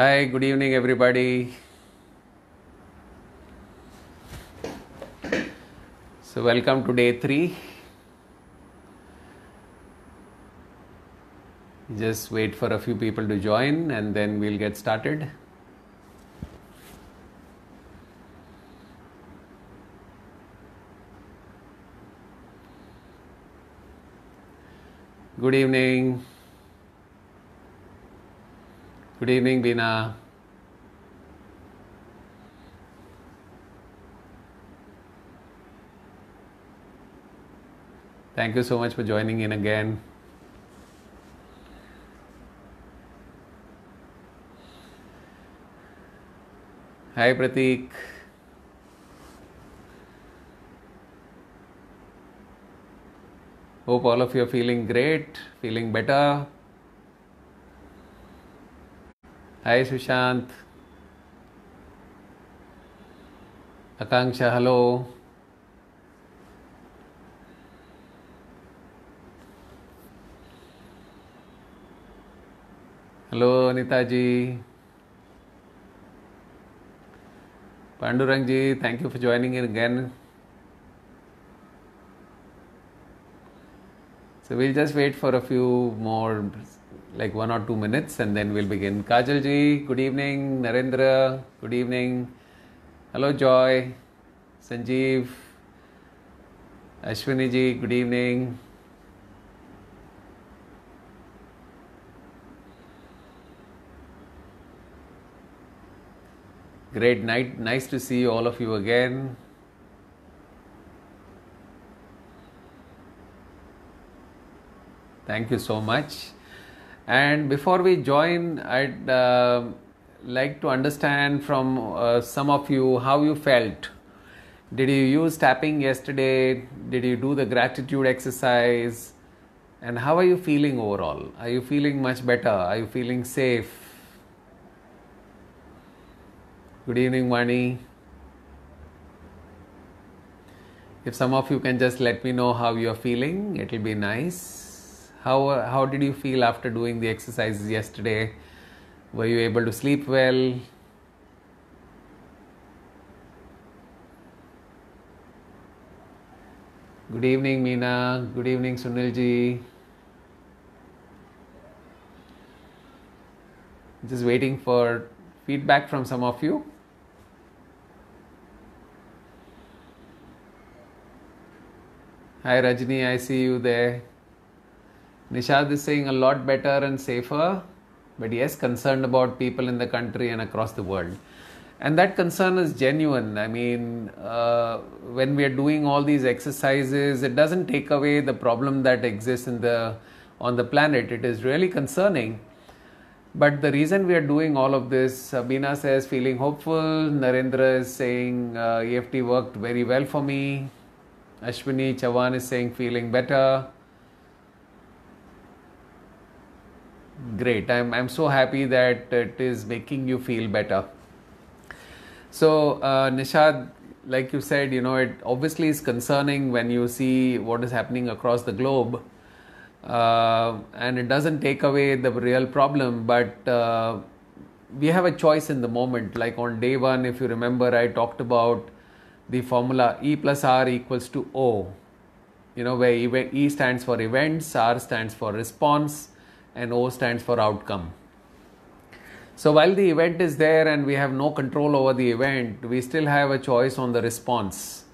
Hi, good evening, everybody. So, welcome to day three. Just wait for a few people to join and then we'll get started. Good evening. Good evening, Bina. Thank you so much for joining in again. Hi, Pratik. Hope all of you are feeling great, feeling better. Hi Sushant. Akanksha, hello. Hello Nitaji. Pandurangji, thank you for joining in again. So we'll just wait for a few more like one or two minutes and then we'll begin. Kajal ji, good evening. Narendra, good evening. Hello, Joy. Sanjeev. Ashwini ji, good evening. Great night. Nice to see all of you again. Thank you so much. And before we join, I'd uh, like to understand from uh, some of you how you felt. Did you use tapping yesterday? Did you do the gratitude exercise? And how are you feeling overall? Are you feeling much better? Are you feeling safe? Good evening, Mani. If some of you can just let me know how you are feeling, it'll be nice how uh, how did you feel after doing the exercises yesterday were you able to sleep well good evening meena good evening sunilji just waiting for feedback from some of you hi rajni i see you there Nishad is saying a lot better and safer, but yes, concerned about people in the country and across the world. And that concern is genuine. I mean, uh, when we are doing all these exercises, it doesn't take away the problem that exists in the on the planet. It is really concerning. But the reason we are doing all of this, Sabina says, feeling hopeful. Narendra is saying, uh, EFT worked very well for me. Ashwini Chavan is saying, feeling better. great i'm i'm so happy that it is making you feel better so uh, nishad like you said you know it obviously is concerning when you see what is happening across the globe uh, and it doesn't take away the real problem but uh, we have a choice in the moment like on day 1 if you remember i talked about the formula e plus r equals to o you know where e stands for events r stands for response and O stands for outcome. So while the event is there and we have no control over the event, we still have a choice on the response.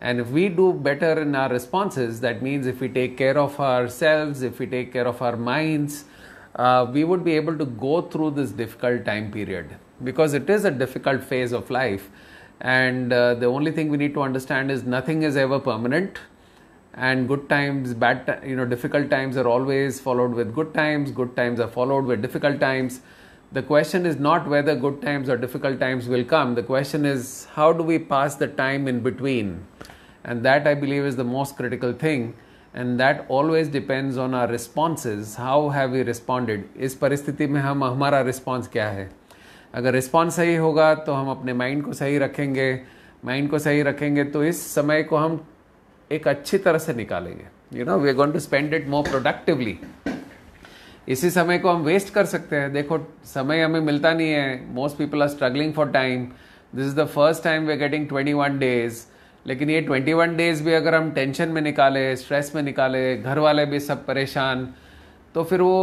And if we do better in our responses, that means if we take care of ourselves, if we take care of our minds, uh, we would be able to go through this difficult time period because it is a difficult phase of life. And uh, the only thing we need to understand is nothing is ever permanent and good times bad t- you know difficult times are always followed with good times good times are followed with difficult times the question is not whether good times or difficult times will come the question is how do we pass the time in between and that i believe is the most critical thing and that always depends on our responses how have we responded Is paristhiti mein hum हमारा response kya hai? अगर response सही होगा तो हम अपने mind को सही रखेंगे माइंड को सही रखेंगे तो इस समय को हम एक अच्छी तरह से निकालेंगे you know we going to spend it more productively इसी समय को हम वेस्ट कर सकते हैं देखो समय हमें मिलता नहीं है most people are struggling for time this is the first time we getting twenty one days लेकिन ये ट्वेंटी वन डेज भी अगर हम टेंशन में निकाले स्ट्रेस में निकाले घर वाले भी सब परेशान तो फिर वो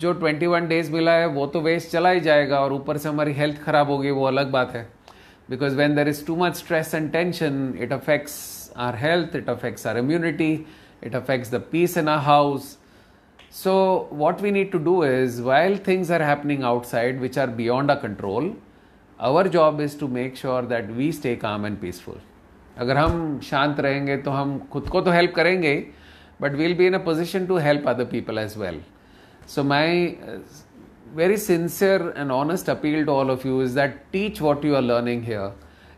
जो ट्वेंटी वन डेज मिला है वो तो वेस्ट चला ही जाएगा और ऊपर से हमारी हेल्थ खराब होगी वो अलग बात है because when there is too much stress and tension it affects our health, it affects our immunity, it affects the peace in our house. So, what we need to do is while things are happening outside which are beyond our control, our job is to make sure that we stay calm and peaceful. अगर हम शांत रहेंगे तो हम खुद को तो help करेंगे but we'll be in a position to help other people as well so my very sincere and honest appeal to all of you is that teach what you are learning here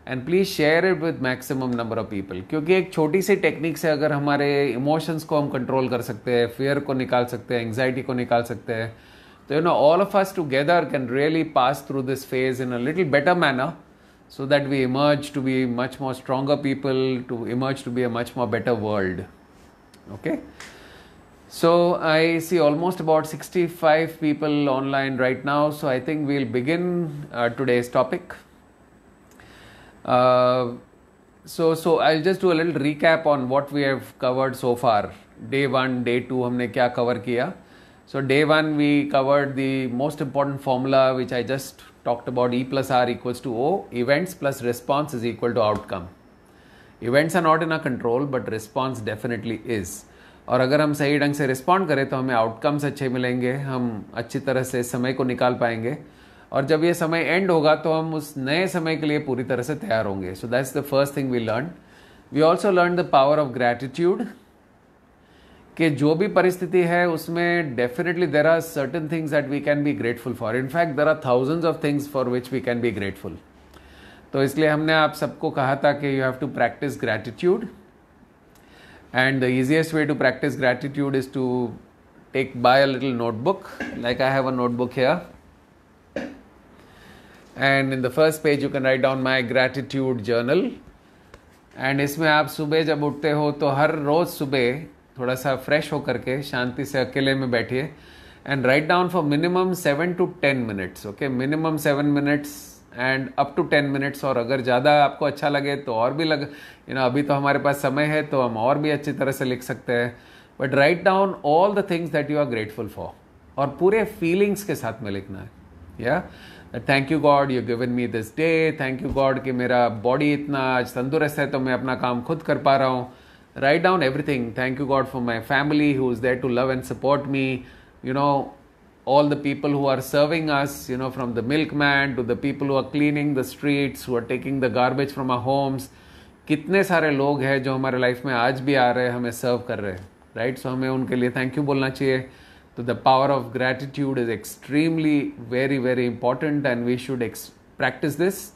and please share it with maximum number of people क्योंकि एक छोटी सी technique से अगर हमारे emotions को हम control कर सकते हैं फेयर को निकाल सकते हैं एंगजाइटी को निकाल सकते हैं तो you know all of us together can really pass through this phase in a little better manner so that we emerge to be much more stronger people to emerge to be a much more better world okay so i see almost about 65 people online right now so i think we'll begin uh, today's topic so so I just to a recap on what we have covered so far day one day two हमने क्या cover किया so day one we covered the most important formula which I just talked about E plus R equals to O events plus response is equal to outcome events are not in a control but response definitely is और अगर हम सही ढंग से respond करें तो हमें outcomes अच्छे मिलेंगे हम अच्छी तरह से समय को निकाल पाएंगे और जब ये समय एंड होगा तो हम उस नए समय के लिए पूरी तरह से तैयार होंगे so that's the first thing we learn we also learn the power of gratitude कि जो भी परिस्थिति है उसमें definitely there are certain things that we can be grateful for in fact there are thousands of things for which we can be grateful तो इसलिए हमने आप सबको कहा था कि you have to practice gratitude and the easiest way to practice gratitude is to take bye a little notebook like I have a notebook here and in the first page you can write down my gratitude journal and इसमें आप सुबह जब उठते हो तो हर रोज़ सुबह थोड़ा सा फ्रेश होकर के शांति से अकेले में बैठिए and write down for minimum seven to ten minutes okay minimum seven minutes and up to ten minutes और अगर ज़्यादा आपको अच्छा लगे तो और भी लग यू you नो know, अभी तो हमारे पास समय है तो हम और भी अच्छी तरह से लिख सकते हैं but write down all the things that you are grateful for और पूरे फीलिंग्स के साथ में लिखना है या yeah? Thank you God you given me this day thank you God कि मेरा बॉडी इतना आज तंदुरुस्त है तो मैं अपना काम खुद कर पा रहा हूँ write down everything thank you God for my family who is there to love and support me you know all the people who are serving us you know from the milk man to the people who are cleaning the streets who are taking the garbage from our homes कितने सारे लोग हैं जो हमारे life में आज भी आ रहे हैं हमें सर्व कर रहे हैं राइट सो हमें उनके लिए थैंक यू बोलना चाहिए So the power of gratitude is extremely very very important and we should ex- practice this.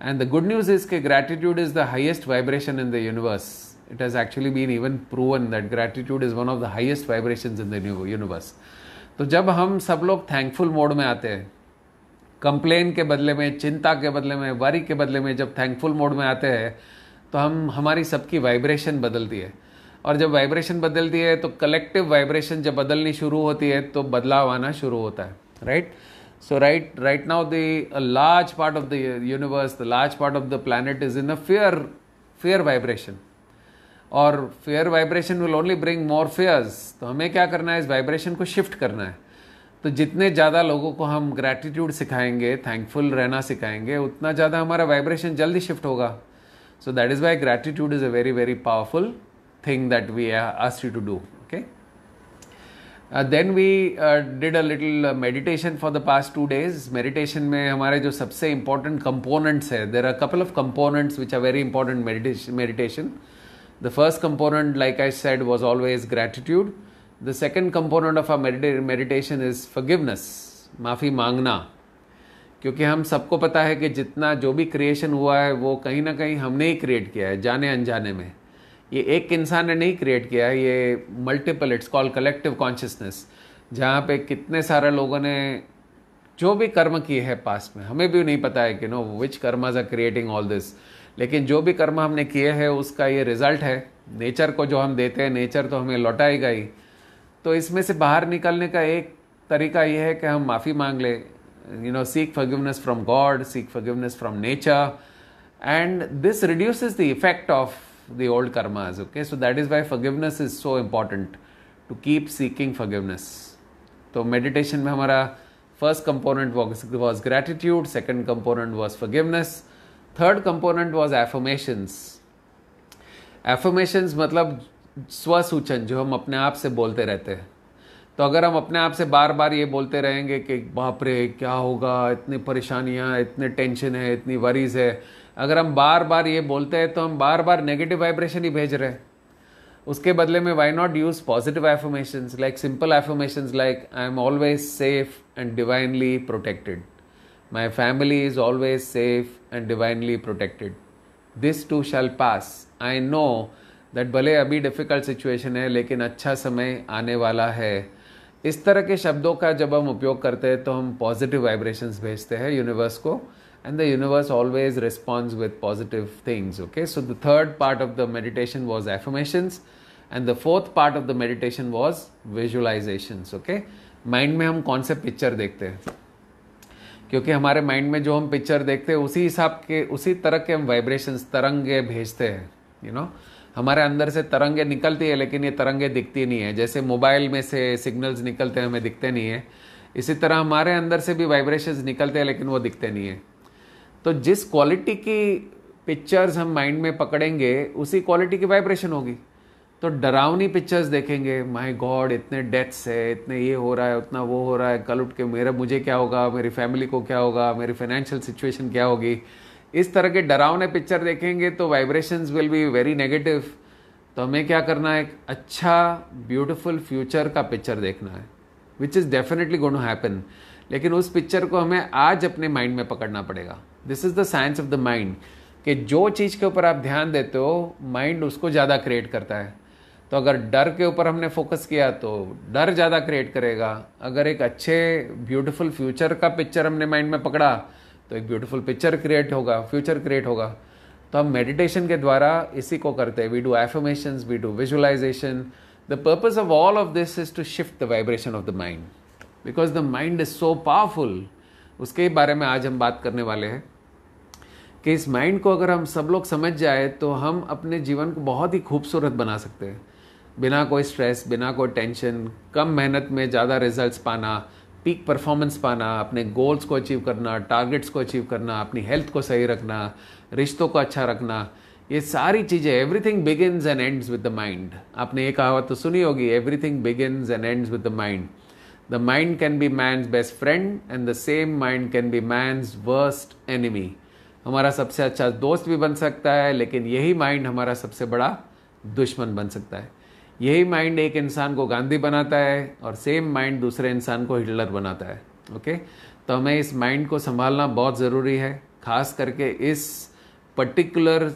And the good news is that gratitude is the highest vibration in the universe. It has actually been even proven that gratitude is one of the highest vibrations in the new universe. तो जब हम सब लोग thankful mode में आते हैं complain के बदले में चिंता के बदले में वरी के बदले में जब थैंकफुल मोड में आते हैं तो हम हमारी सबकी वाइब्रेशन बदलती है और जब वाइब्रेशन बदलती है तो कलेक्टिव वाइब्रेशन जब बदलनी शुरू होती है तो बदलाव आना शुरू होता है right so right right now the large part of the universe the large part of the planet is in a fear fear vibration और fear vibration will only bring more fears तो हमें क्या करना है इस वाइब्रेशन को shift करना है तो जितने ज़्यादा लोगों को हम ग्रैटिट्यूड सिखाएंगे थैंकफुल रहना सिखाएंगे उतना ज़्यादा हमारा वाइब्रेशन जल्दी शिफ्ट होगा so that is why gratitude is a very very powerful thing that we asked you to do okay uh, then we uh, did a little uh, meditation for the past two days meditation mein hamare jo sabse important components hai there are a couple of components which are very important meditation meditation the first component like I said was always gratitude the second component of our medita- meditation is forgiveness maafi mangna क्योंकि हम सबको पता है कि जितना जो भी creation हुआ है वो कहीं ना कहीं हमने ही क्रिएट किया है जाने अनजाने में ये एक इंसान ने नहीं क्रिएट किया है ये multiple it's call collective consciousness जहाँ पे कितने सारे लोगों ने जो भी कर्म किए हैं पास्ट में हमें भी नहीं पता है कि no which karmas are creating all this लेकिन जो भी कर्म हमने किए हैं उसका ये रिजल्ट है नेचर को जो हम देते हैं नेचर तो हमें लौटाएगा ही तो इसमें से बाहर निकलने का एक तरीका ये है कि हम माफ़ी मांग लें you know seek forgiveness from God seek forgiveness from nature and this reduce the effect of the old karmas. Okay, so that is why forgiveness is so important to keep seeking forgiveness. तो meditation में हमारा first component was gratitude second component was forgiveness third component was affirmations affirmations मतलब स्वसूचन जो हम अपने आप से बोलते रहते हैं तो अगर हम अपने आप से बार बार ये बोलते रहेंगे कि बाप रे क्या होगा इतनी परेशानियाँ इतने टेंशन है इतनी वरीज है अगर हम बार बार ये बोलते हैं तो हम बार बार नेगेटिव वाइब्रेशन ही भेज रहे हैं उसके बदले में why not use positive affirmation like simple affirmation like I am always safe and divinely protected my family is always safe and divinely protected this too shall pass I know that भले अभी difficult situation है लेकिन अच्छा समय आने वाला है इस तरह के शब्दों का जब हम उपयोग करते हैं तो हम पॉजिटिव वाइब्रेशंस भेजते हैं यूनिवर्स को and the universe always responds with positive things okay so the third part of the meditation was affirmations and the fourth part of the meditation was visualizations okay mind में हम कौन से picture देखते हैं क्योंकि हमारे mind में जो हम पिक्चर देखते हैं उसी हिसाब के उसी तरह के हम वाइब्रेशंस तरंगे भेजते हैं यू you नो know? हमारे अंदर से तरंगे निकलती है लेकिन ये तरंगे दिखती नहीं है जैसे मोबाइल में से सिग्नल्स निकलते हैं हमें दिखते नहीं है इसी तरह हमारे अंदर से भी वाइब्रेशंस निकलते हैं लेकिन वो दिखते नहीं है तो जिस क्वालिटी की पिक्चर्स हम माइंड में पकड़ेंगे उसी क्वालिटी की वाइब्रेशन होगी तो डरावनी पिक्चर्स देखेंगे माय गॉड इतने डेथ्स है इतने ये हो रहा है उतना वो हो रहा है कल उठ के मेरा मुझे क्या होगा मेरी फैमिली को क्या होगा मेरी फाइनेंशियल सिचुएशन क्या होगी इस तरह के डरावने पिक्चर देखेंगे तो vibration will be very negative तो हमें क्या करना है एक अच्छा ब्यूटिफुल फ्यूचर का पिक्चर देखना है which is definitely gonna happen लेकिन उस पिक्चर को हमें आज अपने माइंड में पकड़ना पड़ेगा this is the science of the mind कि जो चीज़ के ऊपर आप ध्यान देते हो माइंड उसको ज़्यादा क्रिएट करता है तो अगर डर के ऊपर हमने फोकस किया तो डर ज़्यादा क्रिएट करेगा अगर एक अच्छे ब्यूटीफुल फ्यूचर का पिक्चर हमने माइंड में पकड़ा तो एक ब्यूटीफुल पिक्चर क्रिएट होगा फ्यूचर क्रिएट होगा तो हम मेडिटेशन के द्वारा इसी को करते हैं we do affirmation we do visualization the purpose of all of this is to shift the vibration of the mind because the mind is so powerful उसके बारे में आज हम बात करने वाले हैं कि इस माइंड को अगर हम सब लोग समझ जाए तो हम अपने जीवन को बहुत ही खूबसूरत बना सकते हैं बिना कोई स्ट्रेस बिना कोई टेंशन कम मेहनत में ज़्यादा रिजल्ट्स पाना पीक परफॉर्मेंस पाना अपने गोल्स को अचीव करना टारगेट्स को अचीव करना अपनी हेल्थ को सही रखना रिश्तों को अच्छा रखना ये सारी चीज़ें everything begins and ends with the mind आपने ये कहावत तो सुनी होगी everything begins and ends with the mind the mind can be man's best friend and the same mind can be man's worst enemy हमारा सबसे अच्छा दोस्त भी बन सकता है लेकिन यही माइंड हमारा सबसे बड़ा दुश्मन बन सकता है यही माइंड एक इंसान को गांधी बनाता है और सेम माइंड दूसरे इंसान को हिटलर बनाता है ओके तो हमें इस माइंड को संभालना बहुत ज़रूरी है खास करके इस पर्टिकुलर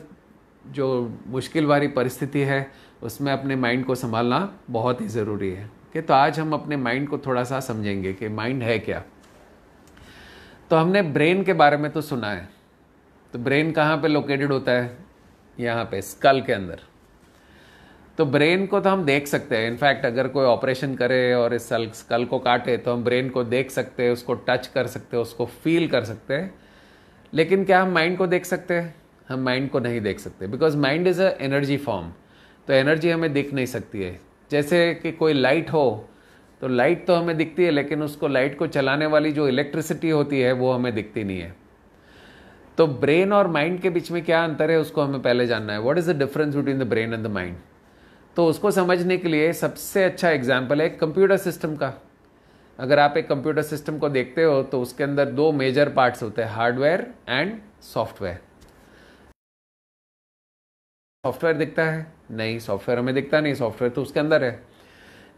जो मुश्किल वाली परिस्थिति है उसमें अपने माइंड को संभालना बहुत ही ज़रूरी है ओके तो आज हम अपने माइंड को थोड़ा सा समझेंगे कि माइंड है क्या तो हमने ब्रेन के बारे में तो सुना है तो ब्रेन कहाँ पे लोकेटेड होता है यहाँ पे स्कल के अंदर तो ब्रेन को तो हम देख सकते हैं इनफैक्ट अगर कोई ऑपरेशन करे और इस सल स्कल को काटे तो हम ब्रेन को देख सकते हैं उसको टच कर सकते हैं उसको फील कर सकते हैं लेकिन क्या हम माइंड को देख सकते हैं हम माइंड को नहीं देख सकते because mind is a energy form तो एनर्जी हमें दिख नहीं सकती है जैसे कि कोई लाइट हो तो लाइट तो हमें दिखती है लेकिन उसको लाइट को चलाने वाली जो इलेक्ट्रिसिटी होती है वो हमें दिखती नहीं है तो ब्रेन और माइंड के बीच में क्या अंतर है उसको हमें पहले जानना है what is the difference between the brain and the mind तो उसको समझने के लिए सबसे अच्छा एग्जाम्पल है कंप्यूटर सिस्टम का अगर आप एक कंप्यूटर सिस्टम को देखते हो तो उसके अंदर दो मेजर पार्ट्स होते हैं हार्डवेयर एंड सॉफ्टवेयर सॉफ्टवेयर दिखता है नहीं सॉफ्टवेयर हमें दिखता नहीं सॉफ्टवेयर तो उसके अंदर है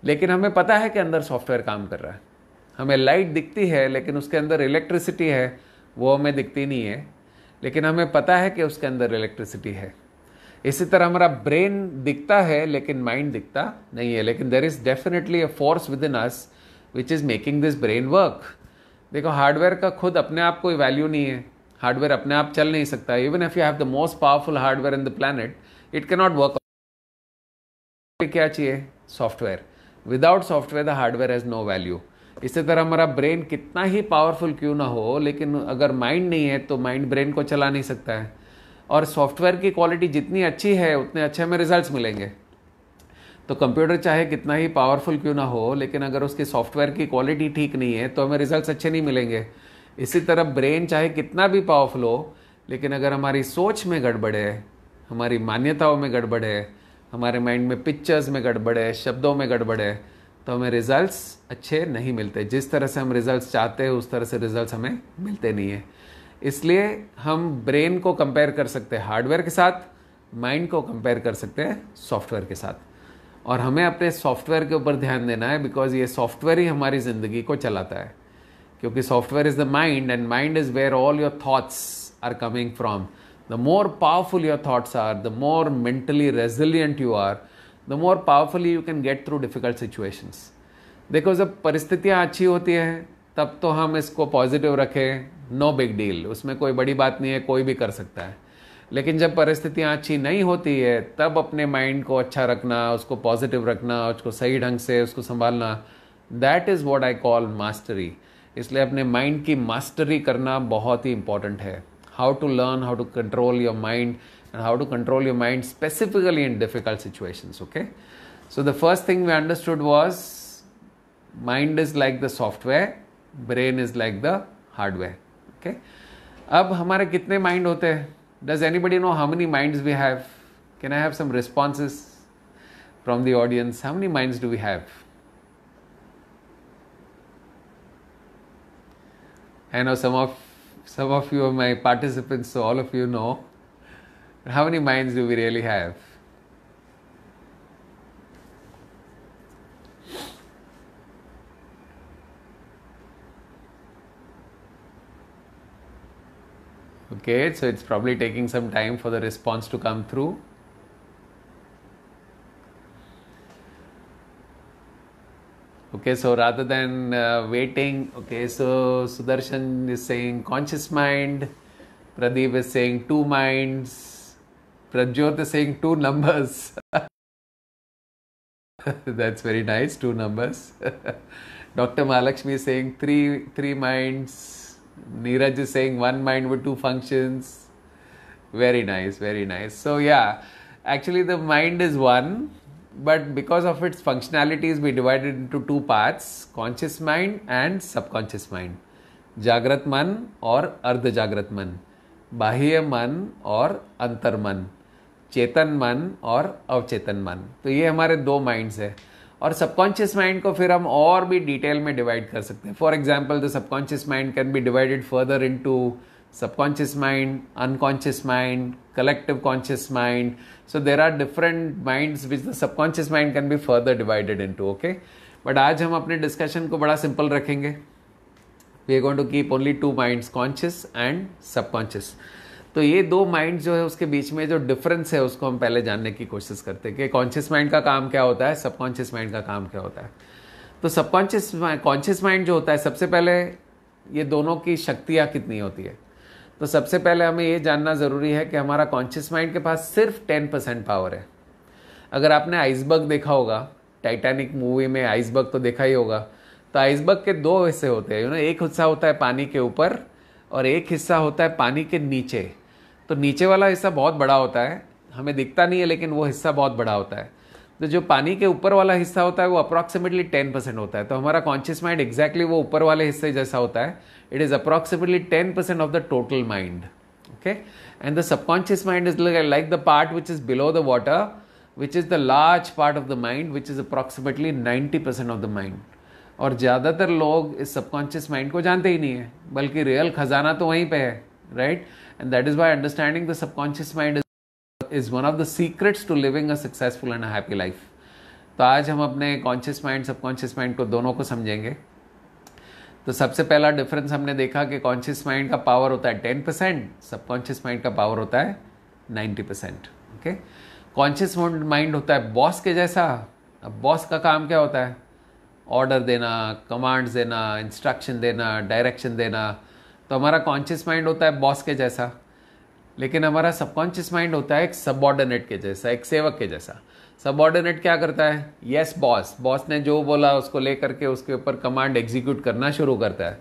लेकिन हमें पता है कि अंदर सॉफ्टवेयर काम कर रहा है हमें लाइट दिखती है लेकिन उसके अंदर इलेक्ट्रिसिटी है वो हमें दिखती नहीं है लेकिन हमें पता है कि उसके अंदर इलेक्ट्रिसिटी है इसी तरह हमारा ब्रेन दिखता है लेकिन माइंड दिखता नहीं है लेकिन there is definitely a force within us which is making this brain work देखो हार्डवेयर का खुद अपने आप कोई वैल्यू नहीं है हार्डवेयर अपने आप चल नहीं सकता even if you have the most powerful hardware in the planet it cannot work पे क्या चाहिए software without software the hardware has no value इसी तरह हमारा ब्रेन कितना ही पावरफुल क्यों ना हो लेकिन अगर माइंड नहीं है तो माइंड ब्रेन को चला नहीं सकता है और सॉफ्टवेयर की क्वालिटी जितनी अच्छी है उतने अच्छे हमें रिजल्ट मिलेंगे तो कंप्यूटर चाहे कितना ही पावरफुल क्यों ना हो लेकिन अगर उसकी सॉफ्टवेयर की क्वालिटी ठीक नहीं है तो हमें रिजल्ट अच्छे नहीं मिलेंगे इसी तरह ब्रेन चाहे कितना भी पावरफुल हो लेकिन अगर हमारी सोच में गड़बड़ है हमारी मान्यताओं में गड़बड़ है हमारे माइंड में पिक्चर्स में गड़बड़ है शब्दों में गड़बड़ है तो हमें रिजल्ट्स अच्छे नहीं मिलते जिस तरह से हम रिजल्ट्स चाहते हैं उस तरह से रिजल्ट्स हमें मिलते नहीं है इसलिए हम ब्रेन को कंपेयर कर सकते हैं हार्डवेयर के साथ माइंड को कंपेयर कर सकते हैं सॉफ्टवेयर के साथ और हमें अपने सॉफ्टवेयर के ऊपर ध्यान देना है बिकॉज ये सॉफ्टवेयर ही हमारी ज़िंदगी को चलाता है क्योंकि software is the mind and mind is where all your thoughts are coming from The more powerful your thoughts are, the more mentally resilient you are, the more powerfully you can get through difficult situations. देखो जब परिस्थितियाँ अच्छी होती हैं तब तो हम इसको पॉजिटिव रखें नो बिग डील उसमें कोई बड़ी बात नहीं है कोई भी कर सकता है लेकिन जब परिस्थितियाँ अच्छी नहीं होती है तब अपने माइंड को अच्छा रखना उसको पॉजिटिव रखना उसको सही ढंग से उसको संभालना that is what I call mastery इसलिए अपने माइंड की मास्टरी करना बहुत ही इंपॉर्टेंट है how to learn how to control your mind and how to control your mind specifically in difficult situations okay so the first thing we understood was mind is like the software brain is like the hardware okay अब हमारे कितने mind होते हैं does anybody know how many minds we have can I have some responses from the audience how many minds do we I know some of some of you are my participants, so all of you know. How many minds do we really have? Okay, so it's probably taking some time for the response to come through. okay so rather than uh, waiting okay so sudarshan is saying conscious mind pradeep is saying two minds prajyot is saying two numbers that's very nice two numbers dr malakshmi is saying three three minds neeraj is saying one mind with two functions very nice very nice so yeah actually the mind is one but because of its functionalities we divided into two parts conscious mind and subconscious mind जागृत मन और अर्ध जागृत मन bahya man और antar man चेतन मन और अवचेतन मन तो ये हमारे दो माइंड्स है और सबकॉन्शियस माइंड को फिर हम और भी डिटेल में डिवाइड कर सकते हैं for example the subconscious mind can be divided further to subconscious mind unconscious mind collective conscious mind. So there are different minds which the subconscious mind can be further divided into. Okay, but आज हम अपने discussion को बड़ा simple रखेंगे. We are going to keep only two minds, conscious and subconscious. तो ये दो mind जो है उसके बीच में जो डिफरेंस है उसको हम पहले जानने की कोशिश करते हैं कि कॉन्शियस माइंड का काम क्या होता है सबकॉन्शियस माइंड का काम क्या होता है तो सबकॉन्शियस कॉन्शियस माइंड जो होता है सबसे पहले ये दोनों की शक्तियाँ कितनी होती है तो सबसे पहले हमें ये जानना ज़रूरी है कि हमारा कॉन्शियस माइंड के पास सिर्फ टेन परसेंट पावर है अगर आपने आइसबर्ग देखा होगा टाइटैनिक मूवी में आइसबर्ग तो देखा ही होगा तो आइसबर्ग के दो हिस्से होते हैं यू एक हिस्सा होता है पानी के ऊपर और एक हिस्सा होता है पानी के नीचे तो नीचे वाला हिस्सा बहुत बड़ा होता है हमें दिखता नहीं है लेकिन वो हिस्सा बहुत बड़ा होता है तो जो पानी के ऊपर वाला हिस्सा होता है वो अप्रॉक्सीमेटली टेन परसेंट होता है तो हमारा कॉन्शियस माइंड एग्जैक्टली वो ऊपर वाले हिस्से जैसा होता है it is approximately 10% of the total mind okay and the subconscious mind is like, like the part which is below the water which is the large part of the mind which is approximately 90% of the mind और ज़्यादातर लोग इस subconscious mind को जानते ही नहीं है बल्कि real खजाना तो वहीं पे है right and that is by understanding the subconscious mind is one of the secrets to living a successful and a happy life तो आज हम अपने कॉन्शियस माइंड सबकॉन्शियस माइंड को दोनों को समझेंगे तो सबसे पहला डिफरेंस हमने देखा कि कॉन्शियस माइंड का पावर होता है टेन परसेंट सबकॉन्शियस माइंड का पावर होता है ninety percent okay conscious mind होता है बॉस के जैसा अब बॉस का काम क्या होता है ऑर्डर देना कमांड्स देना इंस्ट्रक्शन देना डायरेक्शन देना तो हमारा कॉन्शियस माइंड होता है बॉस के जैसा लेकिन हमारा सबकॉन्शियस माइंड होता है एक सबऑर्डिनेट के जैसा एक सेवक के जैसा सबऑर्डिनेट क्या करता है यस बॉस बॉस ने जो बोला उसको ले करके उसके ऊपर कमांड एग्जीक्यूट करना शुरू करता है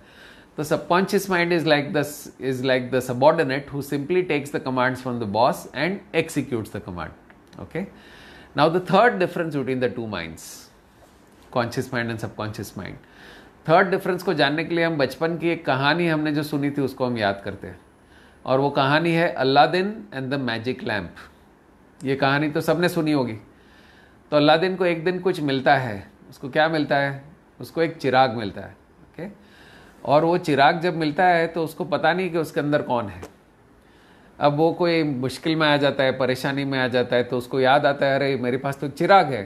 तो subconscious mind is like the is like the subordinate who simply takes the commands from the boss and executes the command okay now the third difference between the two minds conscious mind and subconscious mind third difference को जानने के लिए हम बचपन की एक कहानी हमने जो सुनी थी उसको हम याद करते हैं और वो कहानी है Aladdin and the magic lamp ये कहानी तो सबने सुनी होगी तो दिन को एक दिन कुछ मिलता है उसको क्या मिलता है उसको एक चिराग मिलता है ओके और वो चिराग जब मिलता है तो उसको पता नहीं कि उसके अंदर कौन है अब वो कोई मुश्किल में आ जाता है परेशानी में आ जाता है तो उसको याद आता है अरे मेरे पास तो चिराग है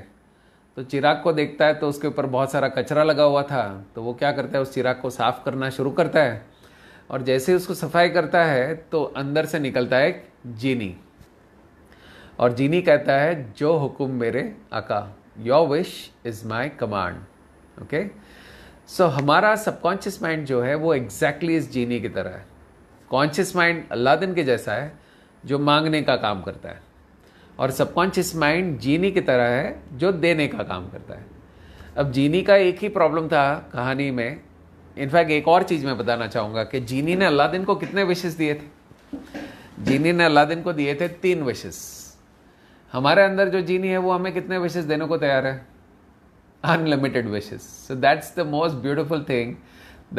तो चिराग को देखता है तो उसके ऊपर बहुत सारा कचरा लगा हुआ था तो वो क्या करता है उस चिराग को साफ़ करना शुरू करता है और जैसे ही उसको सफाई करता है तो अंदर से निकलता है जीनी और जीनी कहता है जो हुक्म मेरे आका your wish is my command okay so हमारा सबकॉन्शियस माइंड जो है वो एग्जैक्टली exactly इस जीनी की तरह है कॉन्शियस माइंड अल्लादिन के जैसा है जो मांगने का काम करता है और सबकॉन्शियस माइंड जीनी की तरह है जो देने का काम करता है अब जीनी का एक ही प्रॉब्लम था कहानी में इनफैक्ट एक और चीज़ मैं बताना चाहूँगा कि जीनी ने दिन को कितने विशेष दिए थे जीनी ने दिन को दिए थे तीन विशेष हमारे अंदर जो जीनी है वो हमें कितने विशेष देने को तैयार है unlimited wishes so that's the most beautiful thing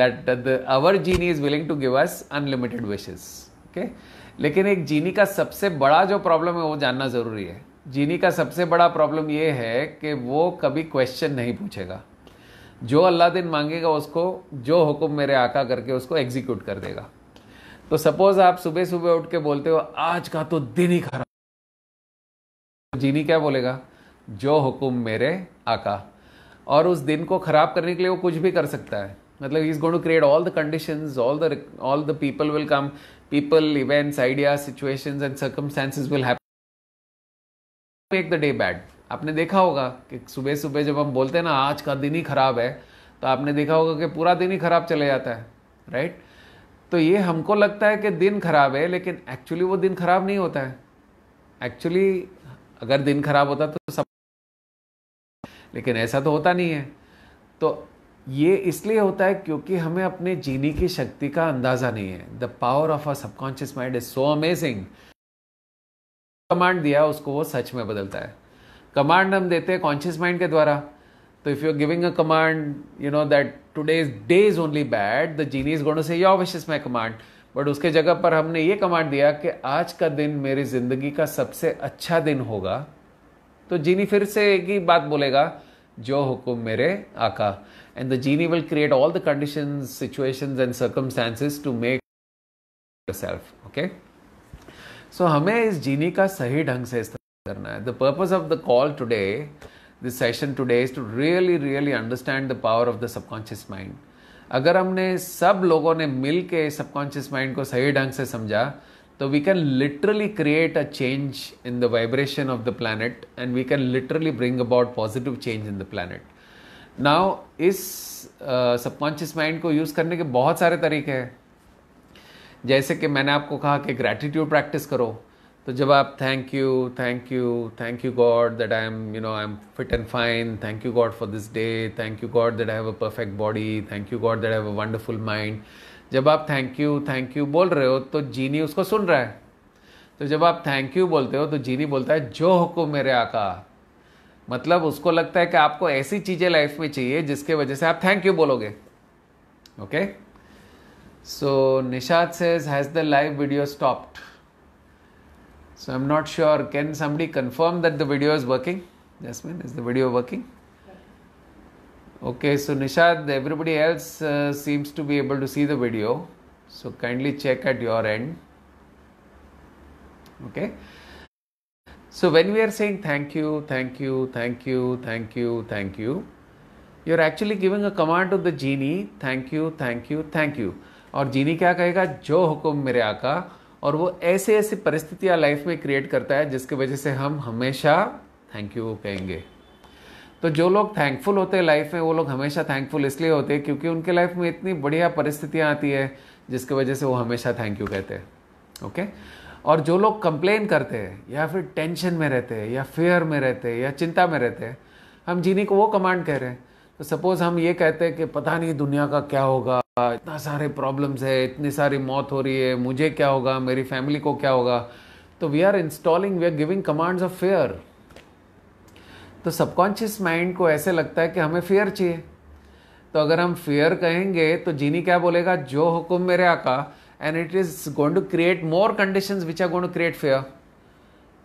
that the our genie is willing to give us unlimited wishes okay लेकिन एक जीनी का सबसे बड़ा जो प्रॉब्लम है वो जानना ज़रूरी है जीनी का सबसे बड़ा प्रॉब्लम ये है कि वो कभी क्वेश्चन नहीं पूछेगा जो अल्लाह दिन मांगेगा उसको जो हुक्म मेरे आका करके उसको एग्जीक्यूट कर देगा तो सपोज़ आप सुबह सुबह उठ के बोलते हो आज का तो दिन ही खराब जीनी क्या बोलेगा जो हुक्म मेरे आका और उस दिन को ख़राब करने के लिए वो कुछ भी कर सकता है मतलब is going to create all the condition all the all the people will come people events idea situation and circumstances will happen make the day bad आपने देखा होगा कि सुबह सुबह जब हम बोलते हैं ना आज का दिन ही ख़राब है तो आपने देखा होगा कि पूरा दिन ही ख़राब चले जाता है राइट right? तो ये हमको लगता है कि दिन ख़राब है लेकिन एक्चुअली वो दिन ख़राब नहीं होता है एक्चुअली अगर दिन खराब होता तो सब लेकिन ऐसा तो होता नहीं है तो ये इसलिए होता है क्योंकि हमें अपने जीने की शक्ति का अंदाज़ा नहीं है the power of a subconscious mind is so amazing command दिया उसको वो सच में बदलता है कमांड हम देते हैं कॉन्शियस माइंड के द्वारा तो if you are giving a command you know that today day is only bad the genie is going say your is my command but उसके जगह पर हमने ये कमांड दिया कि आज का दिन मेरी ज़िंदगी का सबसे अच्छा दिन होगा तो जीनी फिर से एक ही बात बोलेगा जो हुक्म मेरे आका and the genie will create all the condition situation and circumstances to make self okay so हमें इस जीनी का सही ढंग से इस्तेमाल करना है the purpose of the call today this session today is to really really understand the power of the subconscious mind अगर हमने सब लोगों ने मिल के सबकॉन्शियस माइंड को सही ढंग से समझा तो we can literally create a change in the vibration of the planet and we can literally bring about positive change in the planet now इस सबकॉन्शियस uh, माइंड को यूज़ करने के बहुत सारे तरीके हैं जैसे कि मैंने आपको कहा कि ग्रैटिट्यूड प्रैक्टिस करो तो जब आप thank you thank you thank you God that I am you know I am fit and fine thank you God for this day thank you God that I have a perfect body thank you God that I have a wonderful mind जब आप thank you thank you बोल रहे हो तो जीनी उसको सुन रहा है तो जब आप थैंक यू बोलते हो तो जीनी बोलता है जो हुक्म मेरे आका मतलब उसको लगता है कि आपको ऐसी चीज़ें लाइफ में चाहिए जिसके वजह से आप थैंक यू बोलोगे okay so Nishad says has the live video stopped So I'm not sure. Can somebody confirm that the video is working? Jasmine, is the video working? Okay, so Nishad, everybody else uh, seems to be able to see the video. So kindly check at your end. Okay. So when we are saying thank you, thank you, thank you, thank you, thank you, you're actually giving a command to the genie, thank you, thank you, thank you. Or genie क्या कहेगा जो हुक्म mere आका और वो ऐसे ऐसे परिस्थितियाँ लाइफ में क्रिएट करता है जिसकी वजह से हम हमेशा थैंक यू कहेंगे तो जो लोग थैंकफुल होते हैं लाइफ में वो लोग हमेशा थैंकफुल इसलिए होते हैं क्योंकि उनके लाइफ में इतनी बढ़िया परिस्थितियाँ आती है जिसकी वजह से वो हमेशा थैंक यू कहते हैं ओके और जो लोग कंप्लेन करते हैं या फिर टेंशन में रहते हैं या फेयर में रहते हैं या चिंता में रहते हैं हम जीनी को वो कमांड कह रहे हैं तो सपोज़ हम ये कहते हैं कि पता नहीं दुनिया का क्या होगा इतना सारे प्रॉब्लम्स है इतनी सारी मौत हो रही है मुझे क्या होगा मेरी फैमिली को क्या होगा तो we are installing we are giving commands of fear तो सबकॉन्शियस माइंड को ऐसे लगता है कि हमें फेयर चाहिए तो अगर हम फेयर कहेंगे तो जीनी क्या बोलेगा जो हुक्म मेरे आका and it is going to create more condition which are going to create fear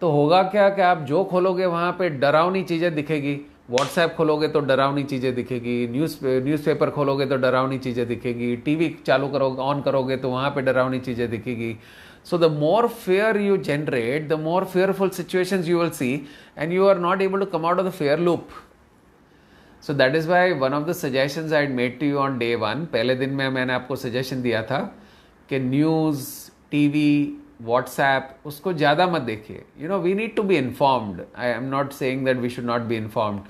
तो होगा क्या कि आप जो खोलोगे वहाँ पे डरावनी चीज़ें दिखेगी व्हाट्सएप खोलोगे तो डरावनी चीज़ें दिखेगी न्यूज़ न्यूज़पेपर खोलोगे तो डरावनी चीज़ें दिखेगी टीवी चालू करोगे ऑन करोगे तो वहाँ पे डरावनी चीज़ें दिखेगी so the more fear you generate the more fearful situation you will see and you are not able to come out of the fear loop so that is why one of the suggestions I made to you on day one पहले दिन में मैंने आपको suggestion दिया था कि news we WhatsApp उसको ज़्यादा मत देखिए you know we need to be informed I am not saying that we should not be informed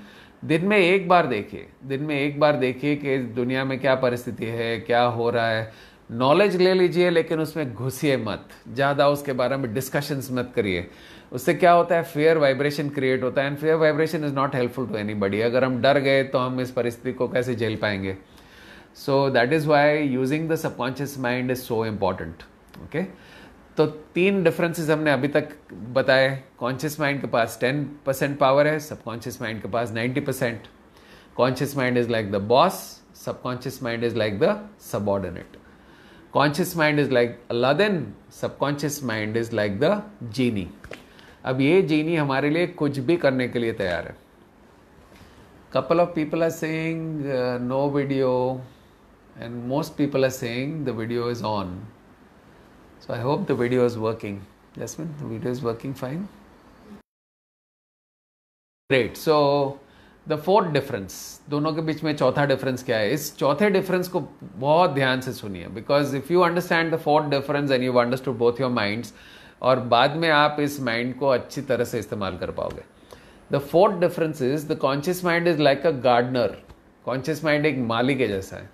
दिन में एक बार देखिए दिन में एक बार देखिए कि दुनिया में क्या परिस्थिति है क्या हो रहा है नॉलेज ले लीजिए लेकिन उसमें घुसिए मत ज़्यादा उसके बारे में डिस्कशंस मत करिए उससे क्या होता है फेयर वाइब्रेशन क्रिएट होता है and fear vibration is not helpful to anybody अगर हम डर गए तो हम इस परिस्थिति को कैसे झेल पाएंगे so that is why using the subconscious mind is so important okay तो तीन डिफरेंसेस हमने अभी तक बताए कॉन्शियस माइंड के पास टेन परसेंट पावर है सबकॉन्शियस माइंड के पास ninety percent conscious mind is like the boss subconscious mind is like the subordinate conscious mind is like sub subconscious mind is like the genie अब ये जीनी हमारे लिए कुछ भी करने के लिए तैयार है couple of people are saying no video and most people are saying the video is on So I hope the video is working. Jasmine, the video is working fine. Great. So the fourth difference दोनों के बीच में चौथा difference क्या है इस चौथे difference को बहुत ध्यान से सुनिए because if you understand the fourth difference and you understood both your minds और बाद में आप इस माइंड को अच्छी तरह से इस्तेमाल कर पाओगे the fourth difference is the conscious mind is like a gardener conscious mind एक माली के जैसा है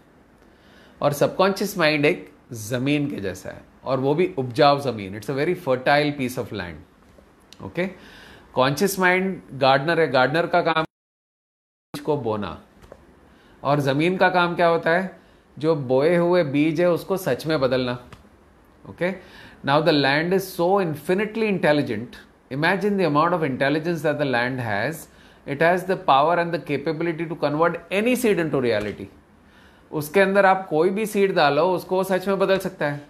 और सबकॉन्शियस माइंड एक ज़मीन के जैसा है और वो भी उपजाऊ ज़मीन it's a very fertile piece of land okay conscious mind gardener है गार्डनर का काम को बोना और ज़मीन का काम क्या होता है जो बोए हुए बीज है उसको सच में बदलना okay now the land is so infinitely intelligent imagine the amount of intelligence that the land has it has the power and the capability to convert any seed into reality उसके अंदर आप कोई भी seed डालो उसको सच में बदल सकता है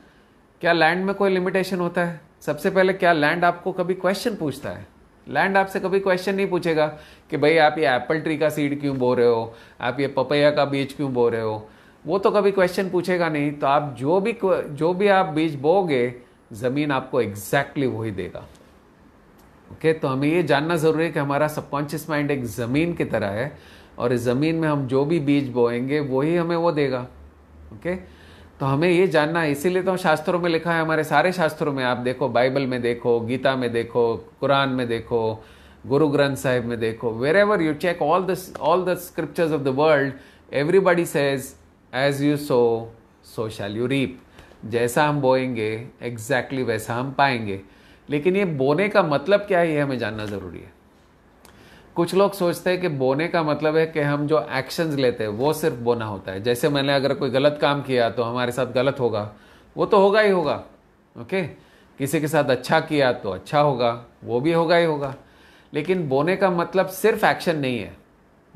क्या लैंड में कोई लिमिटेशन होता है सबसे पहले क्या लैंड आपको कभी क्वेश्चन पूछता है लैंड आपसे कभी क्वेश्चन नहीं पूछेगा कि भाई आप ये एप्पल ट्री का सीड क्यों बो रहे हो आप ये पपैया का बीज क्यों बो रहे हो वो तो कभी क्वेश्चन पूछेगा नहीं तो आप जो भी जो भी आप बीज बोगे ज़मीन आपको एग्जैक्टली exactly वही देगा ओके okay? तो हमें ये जानना ज़रूरी है कि हमारा सबकॉन्शियस माइंड एक ज़मीन की तरह है और इस ज़मीन में हम जो भी बीज बोएंगे वही हमें वो देगा ओके okay? तो हमें ये जानना इसीलिए तो शास्त्रों में लिखा है हमारे सारे शास्त्रों में आप देखो बाइबल में देखो गीता में देखो कुरान में देखो गुरु ग्रंथ साहिब में देखो wherever you check all the all the scriptures of the world everybody says as you sow so shall you reap जैसा हम बोएंगे एग्जैक्टली exactly वैसा हम पाएंगे लेकिन ये बोने का मतलब क्या है ये हमें जानना ज़रूरी है कुछ लोग सोचते हैं कि बोने का मतलब है कि हम जो एक्शंस लेते हैं वो सिर्फ बोना होता है जैसे मैंने अगर कोई गलत काम किया तो हमारे साथ गलत होगा वो तो होगा ही होगा ओके किसी के साथ अच्छा किया तो अच्छा होगा वो भी होगा ही होगा लेकिन बोने का मतलब सिर्फ एक्शन नहीं है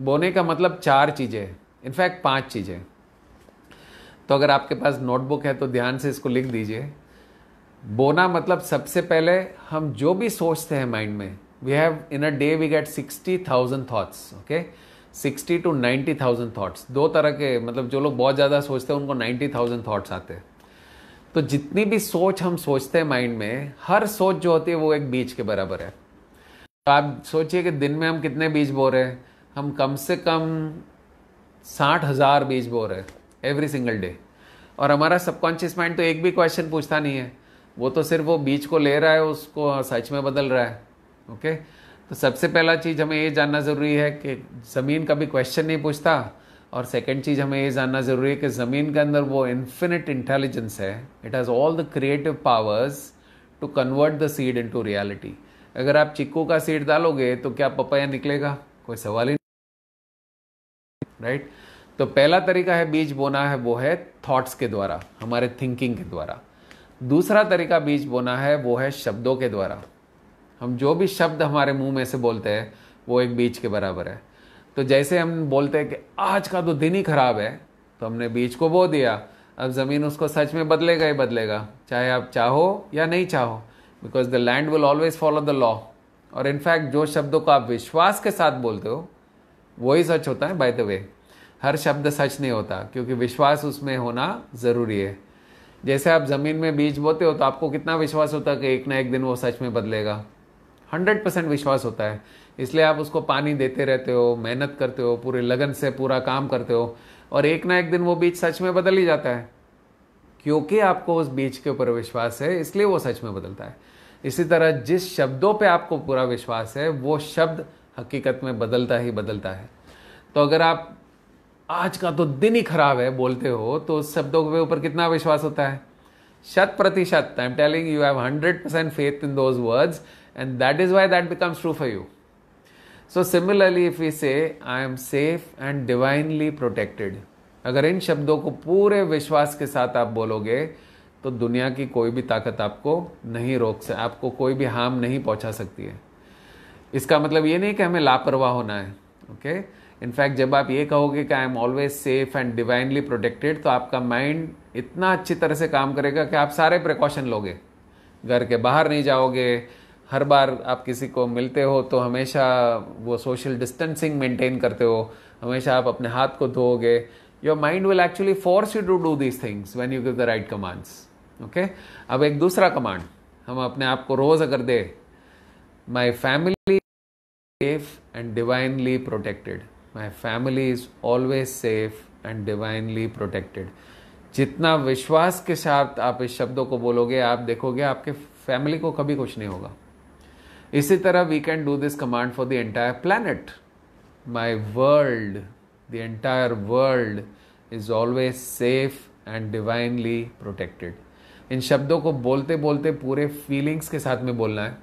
बोने का मतलब चार चीज़ें इनफैक्ट पांच चीज़ें तो अगर आपके पास नोटबुक है तो ध्यान से इसको लिख दीजिए बोना मतलब सबसे पहले हम जो भी सोचते हैं माइंड में we have in a day we get 60,000 thoughts okay 60 to 90,000 thoughts दो तरह के मतलब जो लोग बहुत ज़्यादा सोचते हैं उनको 90,000 थाट्स आते हैं तो जितनी भी सोच हम सोचते हैं माइंड में हर सोच जो होती है वो एक बीज के बराबर है तो आप सोचिए कि दिन में हम कितने बीज बो रहे हैं हम कम से कम साठ हज़ार बीज बो रहे हैं एवरी सिंगल डे और हमारा सबकॉन्शियस माइंड तो एक भी क्वेश्चन पूछता नहीं है वो तो सिर्फ वो बीज को ले रहा है उसको सच में बदल रहा है ओके तो सबसे पहला चीज़ हमें ये जानना ज़रूरी है कि ज़मीन का भी क्वेश्चन नहीं पूछता और सेकेंड चीज़ हमें ये जानना ज़रूरी है कि ज़मीन के अंदर वो इन्फिनिट इंटेलिजेंस है it has all the creative powers to convert the seed into reality अगर आप चिक्कू का सीड डालोगे तो क्या पपाया निकलेगा कोई सवाल ही राइट right? तो पहला तरीका है बीज बोना है वो है थॉट्स के द्वारा हमारे थिंकिंग के द्वारा दूसरा तरीका बीज बोना है वो है शब्दों के द्वारा हम जो भी शब्द हमारे मुंह में से बोलते हैं वो एक बीज के बराबर है तो जैसे हम बोलते हैं कि आज का तो दिन ही खराब है तो हमने बीज को बो दिया अब ज़मीन उसको सच में बदलेगा ही बदलेगा चाहे आप चाहो या नहीं चाहो because the land will always follow the law और इनफैक्ट जो शब्दों को आप विश्वास के साथ बोलते हो वही सच होता है बाय द वे हर शब्द सच नहीं होता क्योंकि विश्वास उसमें होना ज़रूरी है जैसे आप ज़मीन में बीज बोते हो तो आपको कितना विश्वास होता है कि एक ना एक दिन वो सच में बदलेगा हंड्रेड परसेंट विश्वास होता है इसलिए आप उसको पानी देते रहते हो मेहनत करते हो पूरे लगन से पूरा काम करते हो और एक ना एक दिन वो बीज सच में बदल ही जाता है क्योंकि आपको उस बीज के ऊपर विश्वास है इसलिए वो सच में बदलता है इसी तरह जिस शब्दों पे आपको पूरा विश्वास है वो शब्द हकीकत में बदलता ही बदलता है तो अगर आप आज का तो दिन ही खराब है बोलते हो तो उस शब्दों के ऊपर कितना विश्वास होता है शत प्रतिशत I am telling you have hundred percent faith in those words and that is why that becomes true for you. So, similarly, if we say, I am safe and divinely protected, अगर इन शब्दों को पूरे विश्वास के साथ आप बोलोगे तो दुनिया की कोई भी ताकत आपको नहीं रोक से आपको कोई भी हार्म नहीं पहुंचा सकती है इसका मतलब ये नहीं कि हमें लापरवाह होना है ओके इनफैक्ट जब आप ये कहोगे कि I am always safe and divinely protected तो आपका माइंड इतना अच्छी तरह से काम करेगा कि आप सारे प्रिकॉशन लोगे घर के बाहर नहीं जाओगे हर बार आप किसी को मिलते हो तो हमेशा वो सोशल डिस्टेंसिंग मेंटेन करते हो हमेशा आप अपने हाथ को धोओगे your mind will actually force you to do these things when you give the right commands okay अब एक दूसरा कमांड हम अपने आप को रोज अगर दे my family safe and divinely protected my family is always safe and divinely protected जितना विश्वास के साथ आप इस शब्दों को बोलोगे आप देखोगे आपके फैमिली को कभी कुछ नहीं होगा इसी तरह we can do this command for the entire planet my world the entire world is always safe and divinely protected इन शब्दों को बोलते बोलते पूरे फीलिंग्स के साथ में बोलना है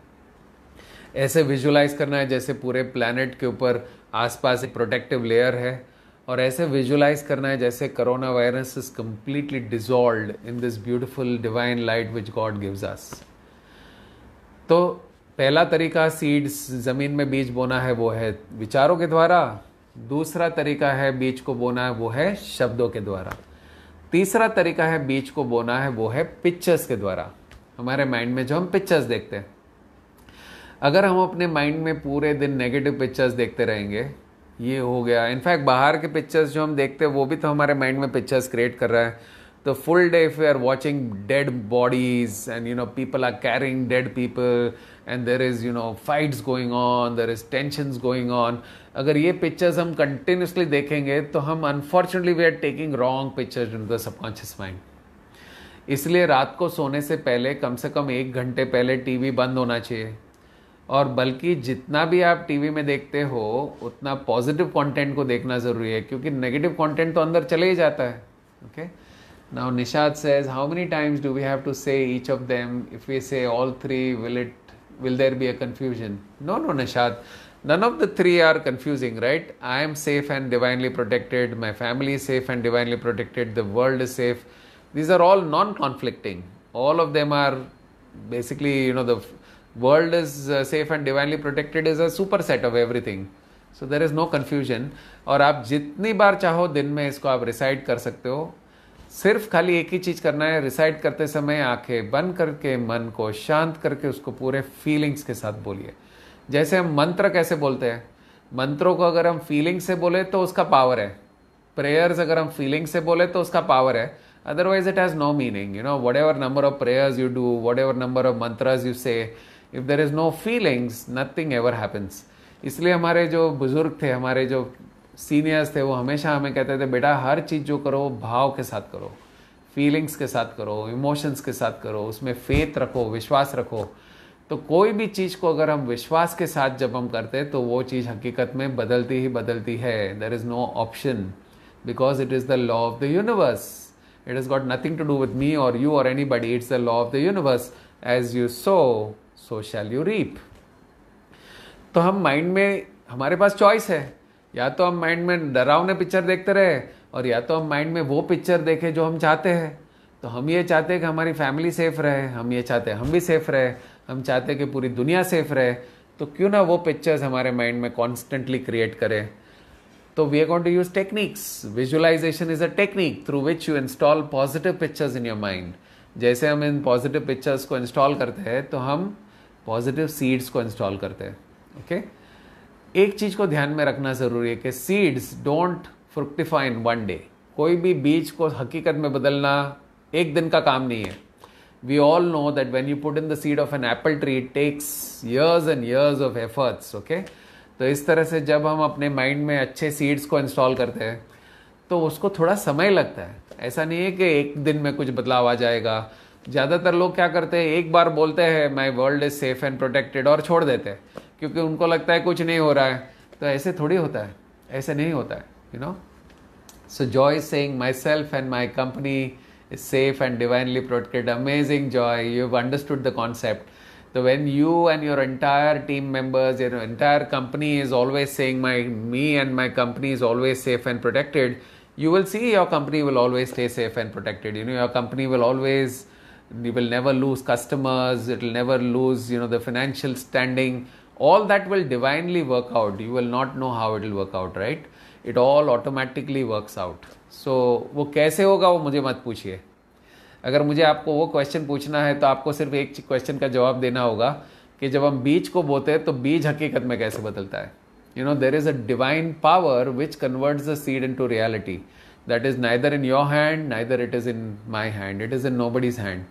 ऐसे विजुलाइज करना है जैसे पूरे प्लानट के ऊपर आसपास एक प्रोटेक्टिव लेयर है और ऐसे विजुलाइज करना है जैसे corona virus is completely dissolve in this beautiful divine light which God gives us तो पहला तरीका सीड्स ज़मीन में बीज बोना है वो है विचारों के द्वारा दूसरा तरीका है बीज को बोना है वो है शब्दों के द्वारा तीसरा तरीका है बीज को बोना है वो है पिक्चर्स के द्वारा हमारे माइंड में जो हम पिक्चर्स देखते हैं अगर हम अपने माइंड में पूरे दिन नेगेटिव पिक्चर्स देखते रहेंगे ये हो गया इनफैक्ट बाहर के पिक्चर्स जो हम देखते हैं वो भी तो हमारे माइंड में पिक्चर्स क्रिएट कर रहा है तो full day if you are watching dead bodies and you know people are carrying dead people and there is you know fights going on there is tensions going on अगर ये pictures हम continuously देखेंगे तो हम unfortunately we are taking wrong pictures in the subconscious mind इसलिए रात को सोने से पहले कम से कम एक घंटे पहले टीवी बंद होना चाहिए और बल्कि जितना भी आप टीवी में देखते हो उतना पॉजिटिव कंटेंट को देखना ज़रूरी है क्योंकि नेगेटिव कंटेंट तो अंदर चले ही जाता है okay now Nishad says how many times do we have to say each of them if we say all three will it will there be a confusion? No, no, Nishad. None of the three are confusing, right? I am safe and divinely protected. My family is safe and divinely protected. The world is safe. These are all non conflicting. All of them are basically, you know, the world is uh, safe and divinely protected is a superset of everything. So there is no confusion और आप जितनी बार चाहो दिन में इसको आप reside कर सकते हो सिर्फ खाली एक ही चीज़ करना है रिसाइड करते समय आंखें बंद करके मन को शांत करके उसको पूरे फीलिंग्स के साथ बोलिए जैसे हम मंत्र कैसे बोलते हैं मंत्रों को अगर हम फीलिंग से बोले तो उसका पावर है प्रेयर्स अगर हम फीलिंग से बोले तो उसका पावर है otherwise it has no meaning you know whatever number of prayers you do whatever number of mantra you say if there is no feelings nothing ever happens इसलिए हमारे जो बुज़ुर्ग थे हमारे जो सीनियर्स थे वो हमेशा हमें कहते थे बेटा हर चीज़ जो करो भाव के साथ करो फीलिंग्स के साथ करो इमोशंस के साथ करो उसमें फेथ रखो विश्वास रखो तो कोई भी चीज़ को अगर हम विश्वास के साथ जब हम करते हैं तो वो चीज़ हकीकत में बदलती ही बदलती है there is no option because it is the law of the universe it is got nothing to do with me और यू और anybody it's the law of the universe as you sow so shall you reap तो हम mind में हमारे पास choice है या तो हम माइंड में डरावने पिक्चर देखते रहे और या तो हम माइंड में वो पिक्चर देखें जो हम चाहते हैं तो हम ये चाहते हैं कि हमारी फैमिली सेफ रहे हम ये चाहते हैं हम भी सेफ रहे हम चाहते हैं कि पूरी दुनिया सेफ रहे तो क्यों ना वो पिक्चर्स हमारे माइंड में कॉन्स्टेंटली क्रिएट करें तो we are going to use techniques visualisation is a technique through which you install positive pictures in your mind जैसे हम इन पॉजिटिव पिक्चर्स को इंस्टॉल करते हैं तो हम पॉजिटिव सीड्स को इंस्टॉल करते हैं ओके okay? एक चीज़ को ध्यान में रखना ज़रूरी है कि seeds don't fructify in one day कोई भी बीज को हकीकत में बदलना एक दिन का काम नहीं है we all know that when you put in the seed of an apple tree it takes years and years of efforts तो इस तरह से जब हम अपने माइंड में अच्छे सीड्स को इंस्टॉल करते हैं तो उसको थोड़ा समय लगता है ऐसा नहीं है कि एक दिन में कुछ बदलाव आ जाएगा ज़्यादातर लोग क्या करते हैं एक बार बोलते हैं my world is safe and protected और छोड़ देते हैं क्योंकि उनको लगता है कुछ नहीं हो रहा है तो ऐसे थोड़ी होता है ऐसे नहीं होता है you know so Joy saying myself and my company is safe and divinely protected amazing Joy you have understood the concept तो when you and your entire team members your entire company is always saying my me and my company is always safe and protected you will see your company will always stay safe and protected you know your company will always you will never loose customers it will never lose you know the financial standing all that will divinely work out you will not know how it will work out right it all automatically works out so वो कैसे होगा वो मुझे मत पूछिए अगर मुझे आपको वो क्वेश्चन पूछना है तो आपको सिर्फ एक क्वेश्चन का जवाब देना होगा कि जब हम बीज को बोते हैं तो बीज हकीकत में कैसे बदलता है you know there is a divine power which converts a seed into reality that is neither in your hand neither it is in my hand it is in nobody's hand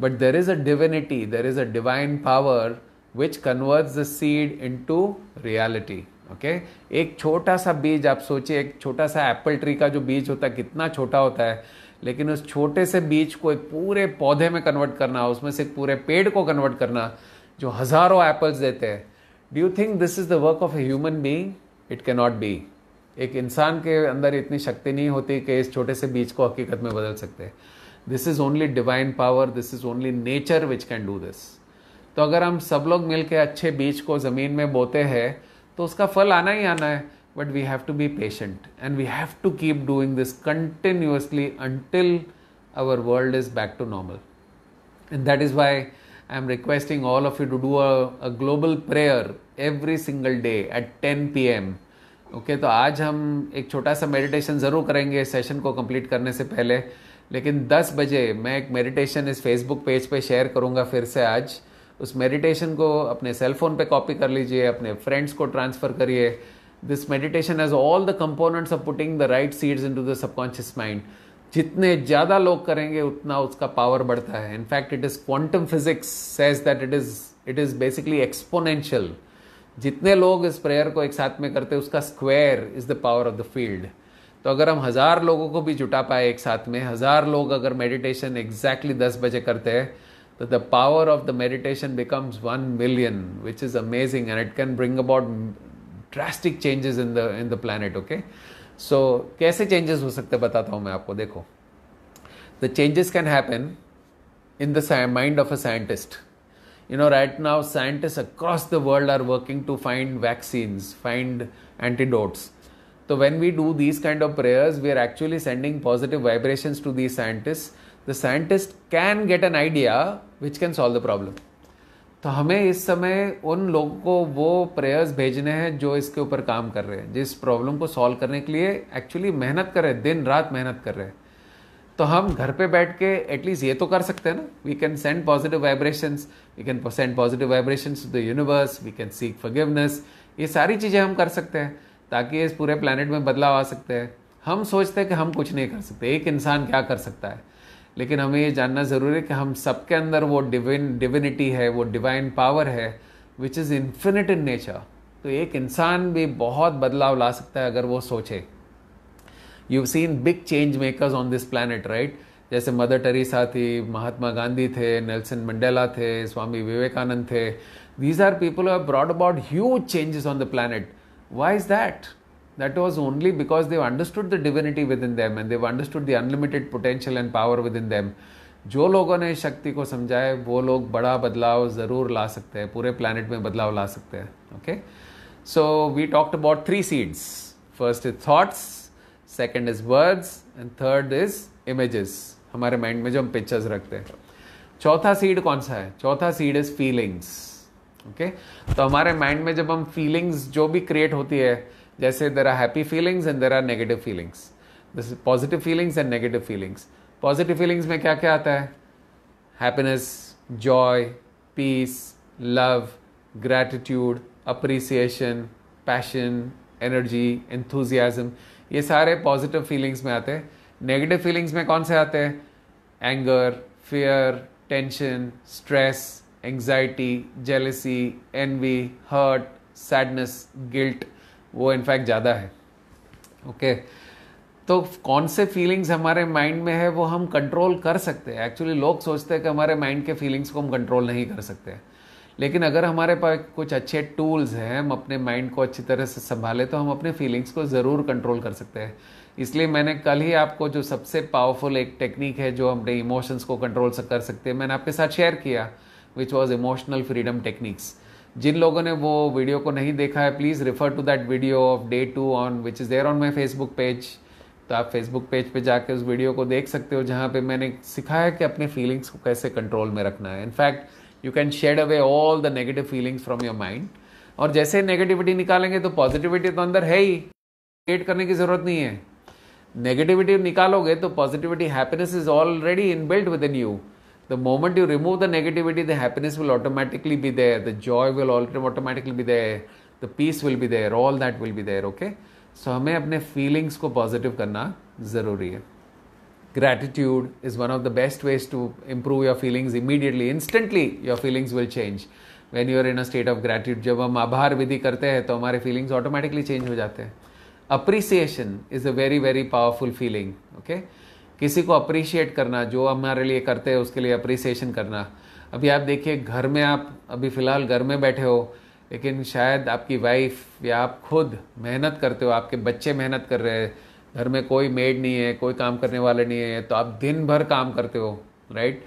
but there is a divinity there is a divine power which convert the seed into reality okay एक छोटा सा बीज आप सोचिए एक छोटा सा Apple tree का जो बीज होता है कितना छोटा होता है लेकिन उस छोटे से बीज को एक पूरे पौधे में कन्वर्ट करना उसमें से एक पूरे पेड़ को कन्वर्ट करना जो हज़ारों एप्पल्स देते हैं do you think this is the work of a human being it can not be एक इंसान के अंदर इतनी शक्ति नहीं होती कि इस छोटे से बीज को हकीकत में बदल सकते this is only divine power this is only nature which can do this तो अगर हम सब लोग मिल के अच्छे बीज को ज़मीन में बोते हैं तो उसका फल आना ही आना है but we have to be patient and we have to keep doing this continuously until our world is back to normal and that is why I am requesting all of you to do a global prayer every single day at ten P M okay तो आज हम एक छोटा सा meditation ज़रूर करेंगे session को complete करने से पहले लेकिन 10 बजे मैं एक मेडिटेशन इस फेसबुक पेज पे शेयर करूँगा फिर से आज उस मेडिटेशन को अपने सेलफोन पे कॉपी कर लीजिए अपने फ्रेंड्स को ट्रांसफ़र करिए this meditation has all the components of putting the right seeds into the subconscious mind जितने ज़्यादा लोग करेंगे उतना उसका पावर बढ़ता है in fact it is quantum physics says that it is it is basically exponential जितने लोग इस प्रेयर को एक साथ में करते हैं उसका square is the power of the field तो अगर हम हज़ार लोगों को भी जुटा पाए एक साथ में हज़ार लोग अगर मेडिटेशन एग्जैक्टली exactly दस बजे करते हैं that the power of the meditation becomes 1 million which is amazing and it can bring about drastic changes in the in the planet okay so कैसे changes हो सकते बताता हूँ मैं आपको देखो the changes can happen in the mind of a scientist you know right now scientists across the world are working to find vaccines find antidotes so when we do these kind of prayers we are actually sending positive vibrations to these scientists the scientist can get an idea which can solve the problem तो हमें इस समय उन लोगों को वो prayers भेजने हैं जो इसके ऊपर काम कर रहे हैं जिस प्रॉब्लम को सॉल्व करने के लिए एक्चुअली मेहनत कर रहे हैं दिन रात मेहनत कर रहे हैं तो हम घर पे बैठ के एटलीस्ट ये तो कर सकते हैं ना we can send positive vibrations we can send positive vibrations to the universe we can seek forgiveness ये सारी चीज़ें हम कर सकते हैं ताकि इस पूरे प्लानट में बदलाव आ सकते हैं हम सोचते हैं कि हम कुछ नहीं कर सकते एक इंसान क्या कर सकता है लेकिन हमें ये जानना ज़रूरी है कि हम सबके अंदर वो डिविन डिविनिटी है वो डिवाइन पावर है which is infinite in nature तो एक इंसान भी बहुत बदलाव ला सकता है अगर वो सोचे you seen big change makers on this planet right जैसे मदर टेरेसा थी महात्मा गांधी थे नेल्सन मंडेला थे स्वामी विवेकानंद थे these are people have brought about huge changes on the planet why is that that was only because they've understood the divinity within them and they've understood the unlimited potential and power within them जो लोगों ने शक्ति को समझाए वो लोग बड़ा बदलाव ज़रूर ला सकते हैं पूरे प्लानट में बदलाव ला सकते हैं okay so we talked about three seeds first is thoughts second is words and third is images हमारे माइंड में जो हम पिक्चर्स रखते हैं चौथा सीड कौन सा है चौथा सीड इज फीलिंग्स ओके तो हमारे माइंड में जब हम फीलिंग्स जो भी क्रिएट होती है जैसे there are happy feelings and there are negative feelings this positive feelings and negative feelings positive feelings में क्या क्या आता है happiness joy peace love gratitude appreciation passion energy enthusiasm ये सारे पॉजिटिव फीलिंग्स में आते हैं नेगेटिव फीलिंग्स में कौन से आते हैं anger fear tension stress anxiety jealousy envy hurt sadness guilt वो इनफैक्ट ज़्यादा है ओके तो कौन से फीलिंग्स हमारे माइंड में है वो हम कंट्रोल कर सकते हैं एक्चुअली लोग सोचते हैं कि हमारे माइंड के फीलिंग्स को हम कंट्रोल नहीं कर सकते लेकिन अगर हमारे पास कुछ अच्छे टूल्स हैं हम अपने माइंड को अच्छी तरह से संभालें तो हम अपने फीलिंग्स को ज़रूर कंट्रोल कर सकते हैं इसलिए मैंने कल ही आपको जो सबसे पावरफुल एक टेक्निक है जो अपने इमोशंस को कंट्रोल कर सकते हैं मैंने आपके साथ शेयर किया which was emotional freedom techniques जिन लोगों ने वो वीडियो को नहीं देखा है please refer to that video of day two on which is there on my Facebook page तो आप फेसबुक पेज पे जाके उस वीडियो को देख सकते हो जहाँ पे मैंने सिखाया कि अपने फीलिंग्स को कैसे कंट्रोल में रखना है in fact you can shed away all the negative feelings from your mind और जैसे नेगेटिविटी निकालेंगे तो पॉजिटिविटी तो अंदर है ही क्रिएट करने की ज़रूरत नहीं है नेगेटिविटी निकालोगे तो positivity happiness is already in built within you the moment you remove the negativity the happiness will automatically be there the joy will automatically be there the peace will be there all that will be there okay so हमें अपने feelings को positive करना ज़रूरी है gratitude is one of the best ways to improve your feelings immediately instantly your feelings will change when you are in a state of gratitude जब हम आभार विधि करते हैं तो हमारे feelings automatically change हो जाते हैं appreciation is a very very powerful feeling okay किसी को अप्रिशिएट करना जो हमारे लिए करते हैं उसके लिए अप्रिसिएशन करना अभी आप देखिए घर में आप अभी फ़िलहाल घर में बैठे हो लेकिन शायद आपकी वाइफ या आप खुद मेहनत करते हो आपके बच्चे मेहनत कर रहे हैं घर में कोई मेड नहीं है कोई काम करने वाले नहीं है तो आप दिन भर काम करते हो राइट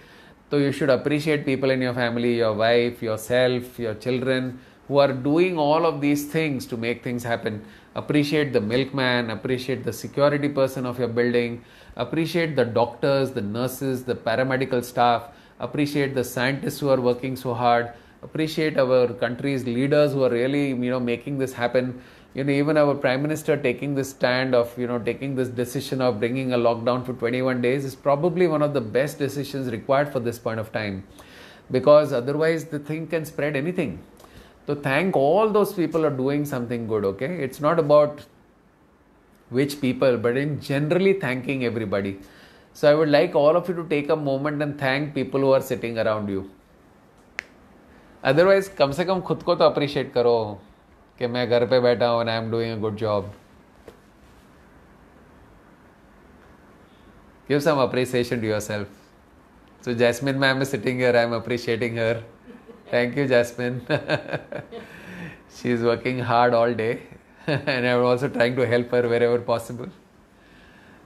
तो you should appreciate people in your family your wife yourself your children who are doing all of these things to make things happen appreciate the milk milkman appreciate the security person of your building appreciate the doctors, the nurses, the paramedical staff, appreciate the scientists who are working so hard, appreciate our country's leaders who are really, you know, making this happen. You know, even our prime minister taking this stand of, you know, taking this decision of bringing a lockdown for 21 days is probably one of the best decisions required for this point of time, because otherwise the thing can spread anything. So thank all those people are doing something good. Okay, it's not about which people, but in generally thanking everybody. So I would like all of you to take a moment and thank people who are sitting around you. Otherwise, कम से कम खुद को तो appreciate करो कि मैं give some appreciation to yourself. So Jasmine ma'am is sitting here, I'm appreciating her. Thank you, Jasmine. She's working hard all day. and I'm also trying to help her wherever possible.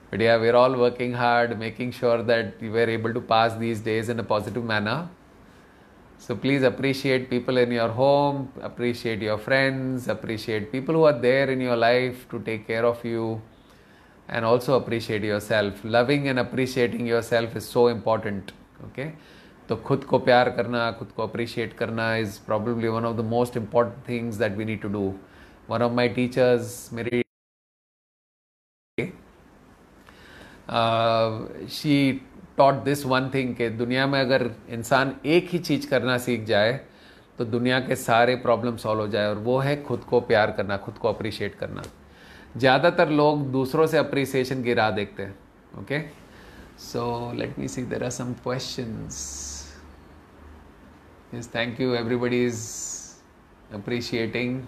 But yeah, we're all working hard, making sure that we're able to pass these days in a positive manner. So please appreciate people in your home, appreciate your friends, appreciate people who are there in your life to take care of you, and also appreciate yourself. Loving and appreciating yourself is so important. Okay. तो खुद karna, प्यार करना appreciate karna is probably one of the most important things that we need to do. One of my teachers Mary, she taught this one thing के दुनिया में अगर इंसान एक ही चीज़ करना सीख जाए तो दुनिया के सारे प्रॉब्लम सॉल्व हो जाए और वो है खुद को प्यार करना खुद को अप्रिशिएट करना ज़्यादातर लोग दूसरों से अप्रिसिएशन की राह देखते हैं okay so let me see there are some questions thank you everybody is appreciating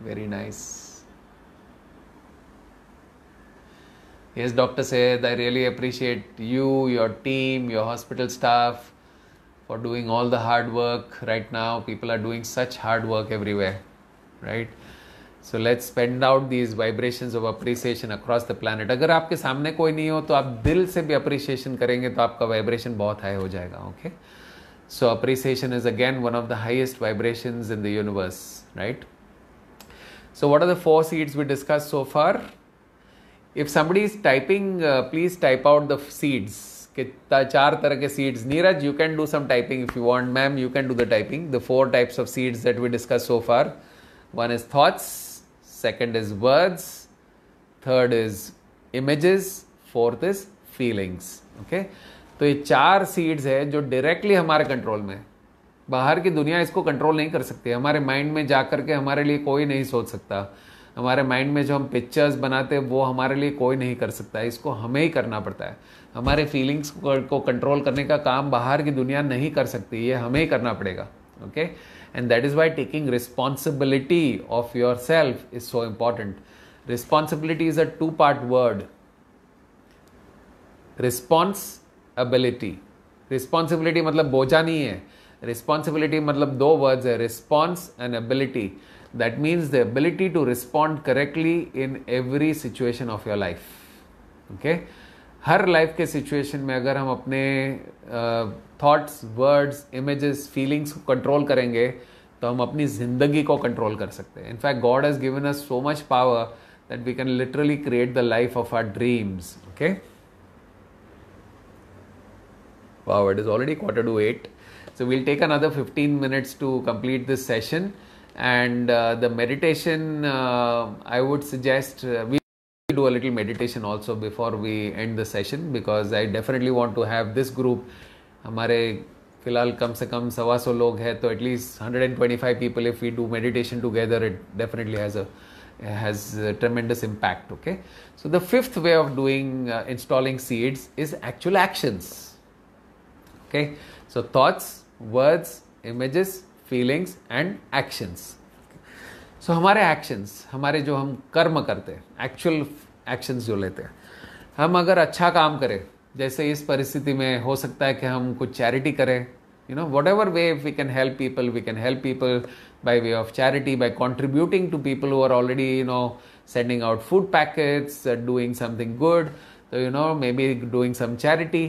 Very nice. Yes, Dr. Sayed, I really appreciate you, your team, your hospital staff for doing all the hard work right now. People are doing such hard work everywhere, right? So let's spend out these vibration of appreciation across the planet अगर आपके सामने कोई नहीं हो तो आप दिल से भी अप्रिसिएशन करेंगे तो आपका वाइब्रेशन बहुत हाई हो जाएगा okay so appreciation is again one of the highest vibration in the universe right so what are the four seeds we discussed so far? If somebody is typing, uh, please type out the seeds. seeds. Niraj, you can do some typing if you want. Ma'am, you can do the typing. The four types of seeds that we discussed so far. One is thoughts. Second is words. Third is images. Fourth is feelings. Okay. तो ये चार seeds है directly directly हमारे control बाहर की दुनिया इसको control नहीं कर सकती हमारे माइंड में जा कर के हमारे लिए कोई नहीं सोच सकता हमारे माइंड में जो हम पिक्चर्स बनाते हैं वो हमारे लिए कोई नहीं कर सकता इसको हमें ही करना पड़ता है हमारे फीलिंग्स को कंट्रोल करने का काम बाहर की दुनिया नहीं कर सकती ये हमें ही करना पड़ेगा okay and that is why taking responsibility of yourself is so important responsibility is a two part word responsibility responsibility मतलब बोझा नहीं है रिस्पॉन्सिबिलिटी मतलब दो वर्ड्स है response and ability that means the ability to respond correctly in every situation of your life okay हर life के situation में अगर हम अपने थाट्स वर्ड्स इमेज फीलिंग्स को कंट्रोल करेंगे तो हम अपनी जिंदगी को कंट्रोल कर सकते हैं in fact God has given us so much power that we can literally create the life of our dreams okay power it is already quarter to eight So, we'll take another 15 minutes to complete this session and uh, the meditation uh, I would suggest uh, we do a little meditation also before we end the session because I definitely want to have this group हमारे फिलहाल कम से कम सवा सौ लोग हैं तो at least 125 people if we do meditation together it definitely has a has tremendous impact okay so the fifth way of doing uh, installing seeds is actual actions okay so thoughts words images feelings and actions so हमारे actions हमारे जो हम कर्म करते हैं actual actions जो लेते हैं हम अगर अच्छा काम करें जैसे इस परिस्थिति में हो सकता है कि हम कुछ चैरिटी करें you know whatever way we can help people we can help people by way of charity by contributing to people who are already you know sending out food packets doing something good तो you know maybe doing some charity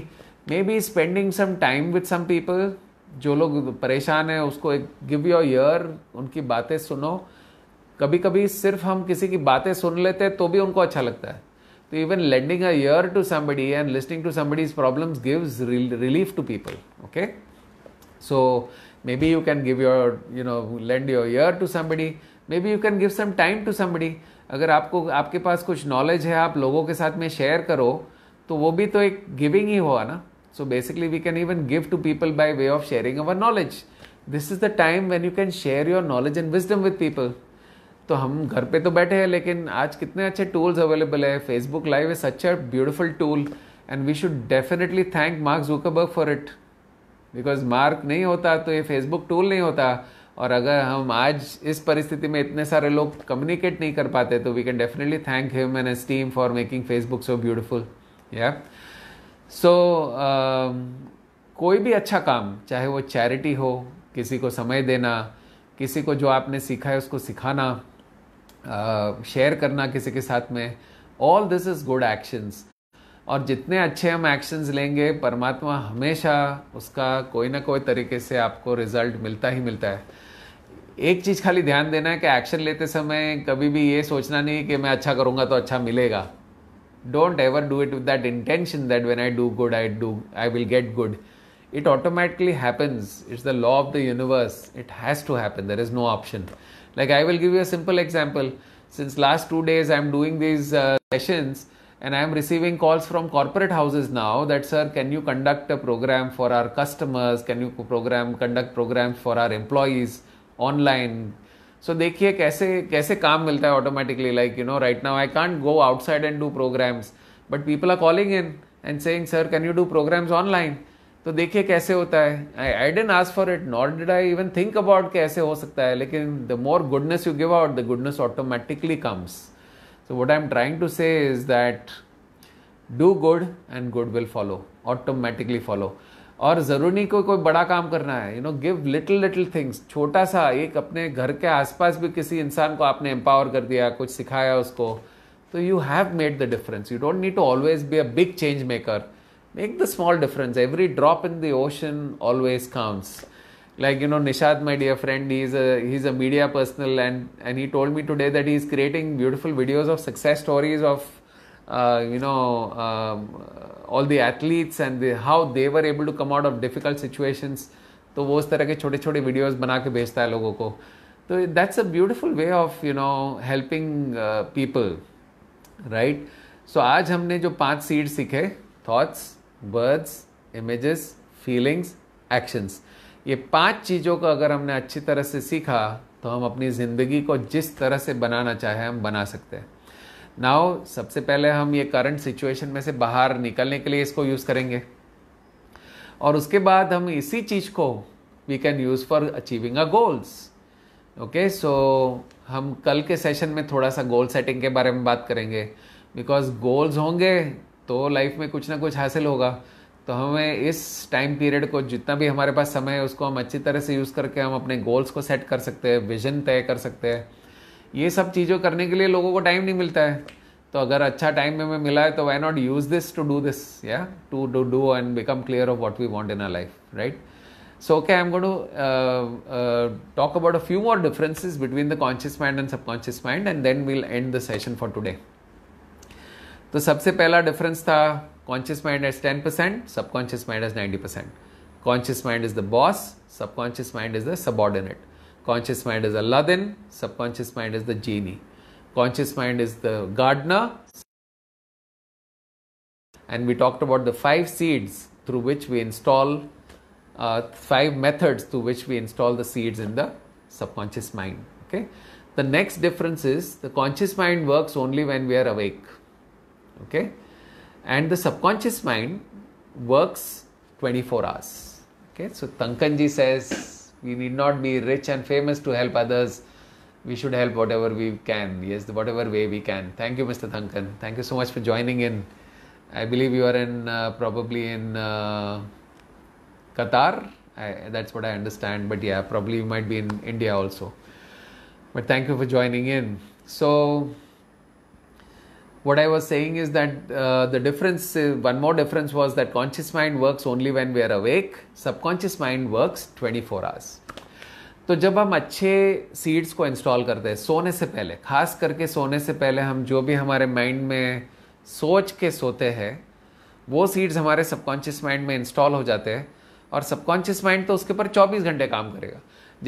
maybe spending some time with some people जो लोग परेशान हैं उसको एक give your year उनकी बातें सुनो कभी कभी सिर्फ हम किसी की बातें सुन लेते हैं तो भी उनको अच्छा लगता है तो even lending a ear to somebody and listening to somebody's problem gives relief to people okay so maybe you can give your you know lend your ear to somebody maybe you can give some time to somebody अगर आपको आपके पास कुछ knowledge है आप लोगों के साथ में शेयर करो तो वो भी तो एक गिविंग ही हुआ ना So basically, we can even give to people by way of sharing our knowledge. This is the time when you can share your knowledge and wisdom with people. तो हम घर पे तो बैठे हैं लेकिन आज कितने अच्छे टूल्स अवेलेबल है Facebook live is such a beautiful tool and we should definitely thank Mark Zuckerberg for it because Mark नहीं होता तो ये फेसबुक टूल नहीं होता और अगर हम आज इस परिस्थिति में इतने सारे लोग कम्युनिकेट नहीं कर पाते तो we can definitely thank him and his team for making Facebook so beautiful या सो so, uh, कोई भी अच्छा काम चाहे वो चैरिटी हो किसी को समय देना किसी को जो आपने सीखा है उसको सिखाना शेयर uh, करना किसी के साथ में all this is good actions और जितने अच्छे हम एक्शंस लेंगे परमात्मा हमेशा उसका कोई ना कोई तरीके से आपको रिजल्ट मिलता ही मिलता है एक चीज़ खाली ध्यान देना है कि एक्शन लेते समय कभी भी ये सोचना नहीं कि मैं अच्छा करूँगा तो अच्छा मिलेगा don't ever do it with that intention that when i do good i do i will get good it automatically happens it's the law of the universe it has to happen there is no option like i will give you a simple example since last 2 days i'm doing these uh, sessions and i am receiving calls from corporate houses now that sir can you conduct a program for our customers can you program conduct programs for our employees online सो देखिए कैसे कैसे काम मिलता है automatically like you know right now I can't go outside and do programs but people are calling in and saying sir can you do programs online तो देखिए कैसे होता है I I didn't ask for it not did I even think about कैसे हो सकता है लेकिन the more goodness you give out the goodness automatically comes so what I am trying to say is that do good and good will follow automatically follow और ज़रूरी नहीं कोई कोई बड़ा काम करना है you know give little little things छोटा सा एक अपने घर के आसपास भी किसी इंसान को आपने एम्पावर कर दिया कुछ सिखाया उसको तो you have made the difference you don't need to always be a big change maker make the small difference every drop in the ocean always counts like you know Nishad my dear friend he is he is a media personal and and he told me today that he is creating beautiful videos of success stories of you know all the athletes and how how they were able to come out of difficult तो वो उस तरह के छोटे छोटे videos बना के भेजता है लोगों को तो that's a beautiful way of you know helping people right so आज हमने जो पांच सीड सीखे thoughts words images feelings actions ये पांच चीज़ों को अगर हमने अच्छी तरह से सीखा तो हम अपनी ज़िंदगी को जिस तरह से बनाना चाहें हम बना सकते हैं नाउ सबसे पहले हम ये करंट सिचुएशन में से बाहर निकलने के लिए इसको यूज़ करेंगे और उसके बाद हम इसी चीज़ को we can use for achieving a goals okay so हम कल के सेशन में थोड़ा सा गोल सेटिंग के बारे में बात करेंगे बिकॉज गोल्स होंगे तो लाइफ में कुछ ना कुछ हासिल होगा तो हमें इस टाइम पीरियड को जितना भी हमारे पास समय है उसको हम अच्छी तरह से यूज़ करके हम अपने गोल्स को सेट कर सकते हैं विजन तय कर सकते हैं ये सब चीज़ों करने के लिए लोगों को टाइम नहीं मिलता है तो अगर अच्छा टाइम में मिला है तो why not use this to do this या to do do and become clear of what we want in our life right so okay I am to talk about a few more differences between the conscious mind and subconscious mind and then and and the session for today तो सबसे पहला difference था conscious mind as ten percent subconscious mind as ninety percent conscious mind is the boss subconscious mind is the subordinate Conscious mind is Aladdin, subconscious mind is the genie. Conscious mind is the gardener. And we talked about the five seeds through which we install, uh, five methods through which we install the seeds in the subconscious mind. Okay. The next difference is the conscious mind works only when we are awake. Okay. And the subconscious mind works 24 hours. Okay. So Tankanji says we need not be rich and famous to help others. We should help whatever we can. Yes, whatever way we can. Thank you, Mr. Thankan. Thank you so much for joining in. I believe you are in uh, probably in uh, Qatar. I, that's what I understand. But yeah, probably you might be in India also. But thank you for joining in. So. what I was saying is that uh, the difference, uh, one more difference was that conscious mind works only when we are awake, subconscious mind works 24 hours. तो जब हम अच्छे seeds को install करते हैं सोने से पहले खास करके सोने से पहले हम जो भी हमारे माइंड में सोच के सोते हैं वो सीड्स हमारे सबकॉन्शियस माइंड में इंस्टॉल हो जाते हैं और सबकॉन्शियस माइंड तो उसके ऊपर 24 घंटे काम करेगा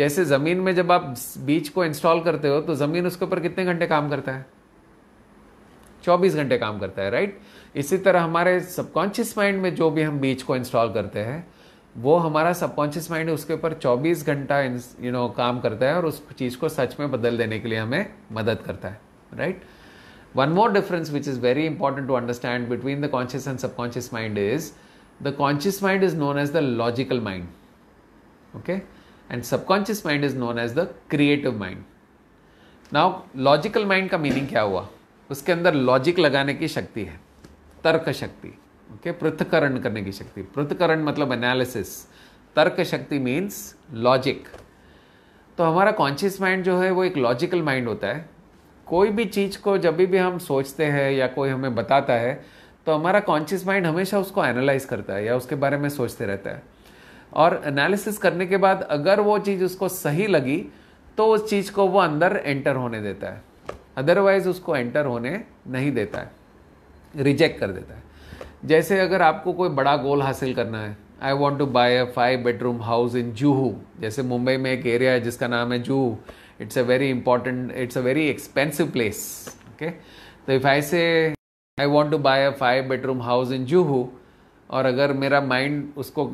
जैसे ज़मीन में जब आप बीज को इंस्टॉल करते हो तो ज़मीन उसके ऊपर कितने घंटे काम करता है 24 घंटे काम करता है राइट इसी तरह हमारे सबकॉन्शियस माइंड में जो भी हम बीज को इंस्टॉल करते हैं वो हमारा सबकॉन्शियस माइंड उसके ऊपर 24 घंटा यू नो काम करता है और उस चीज़ को सच में बदल देने के लिए हमें मदद करता है right one more difference which is very important to understand between the conscious and subconscious mind is the conscious mind is known as the logical mind okay and subconscious mind is known as the creative mind now logical mind का meaning क्या हुआ उसके अंदर logic लगाने की शक्ति है तर्क शक्ति ओके पृथकरण करने की शक्ति पृथकरण मतलब एनालिसिस तर्क शक्ति मीन्स लॉजिक तो हमारा कॉन्शियस माइंड जो है वो एक लॉजिकल माइंड होता है कोई भी चीज़ को जब भी हम सोचते हैं या कोई हमें बताता है तो हमारा कॉन्शियस माइंड हमेशा उसको एनालाइज करता है या उसके बारे में सोचते रहता है और एनालिसिस करने के बाद अगर वो चीज़ उसको सही लगी तो उस चीज़ को वो अंदर एंटर होने देता है अदरवाइज उसको एंटर होने नहीं देता है रिजेक्ट कर देता है जैसे अगर आपको कोई बड़ा गोल हासिल करना है I want to buy a five bedroom house in Juhu जैसे मुंबई में एक एरिया है जिसका नाम है Juhu it's a very important it's a very expensive place okay तो if I say I want to buy a five bedroom house in Juhu और अगर मेरा माइंड उसको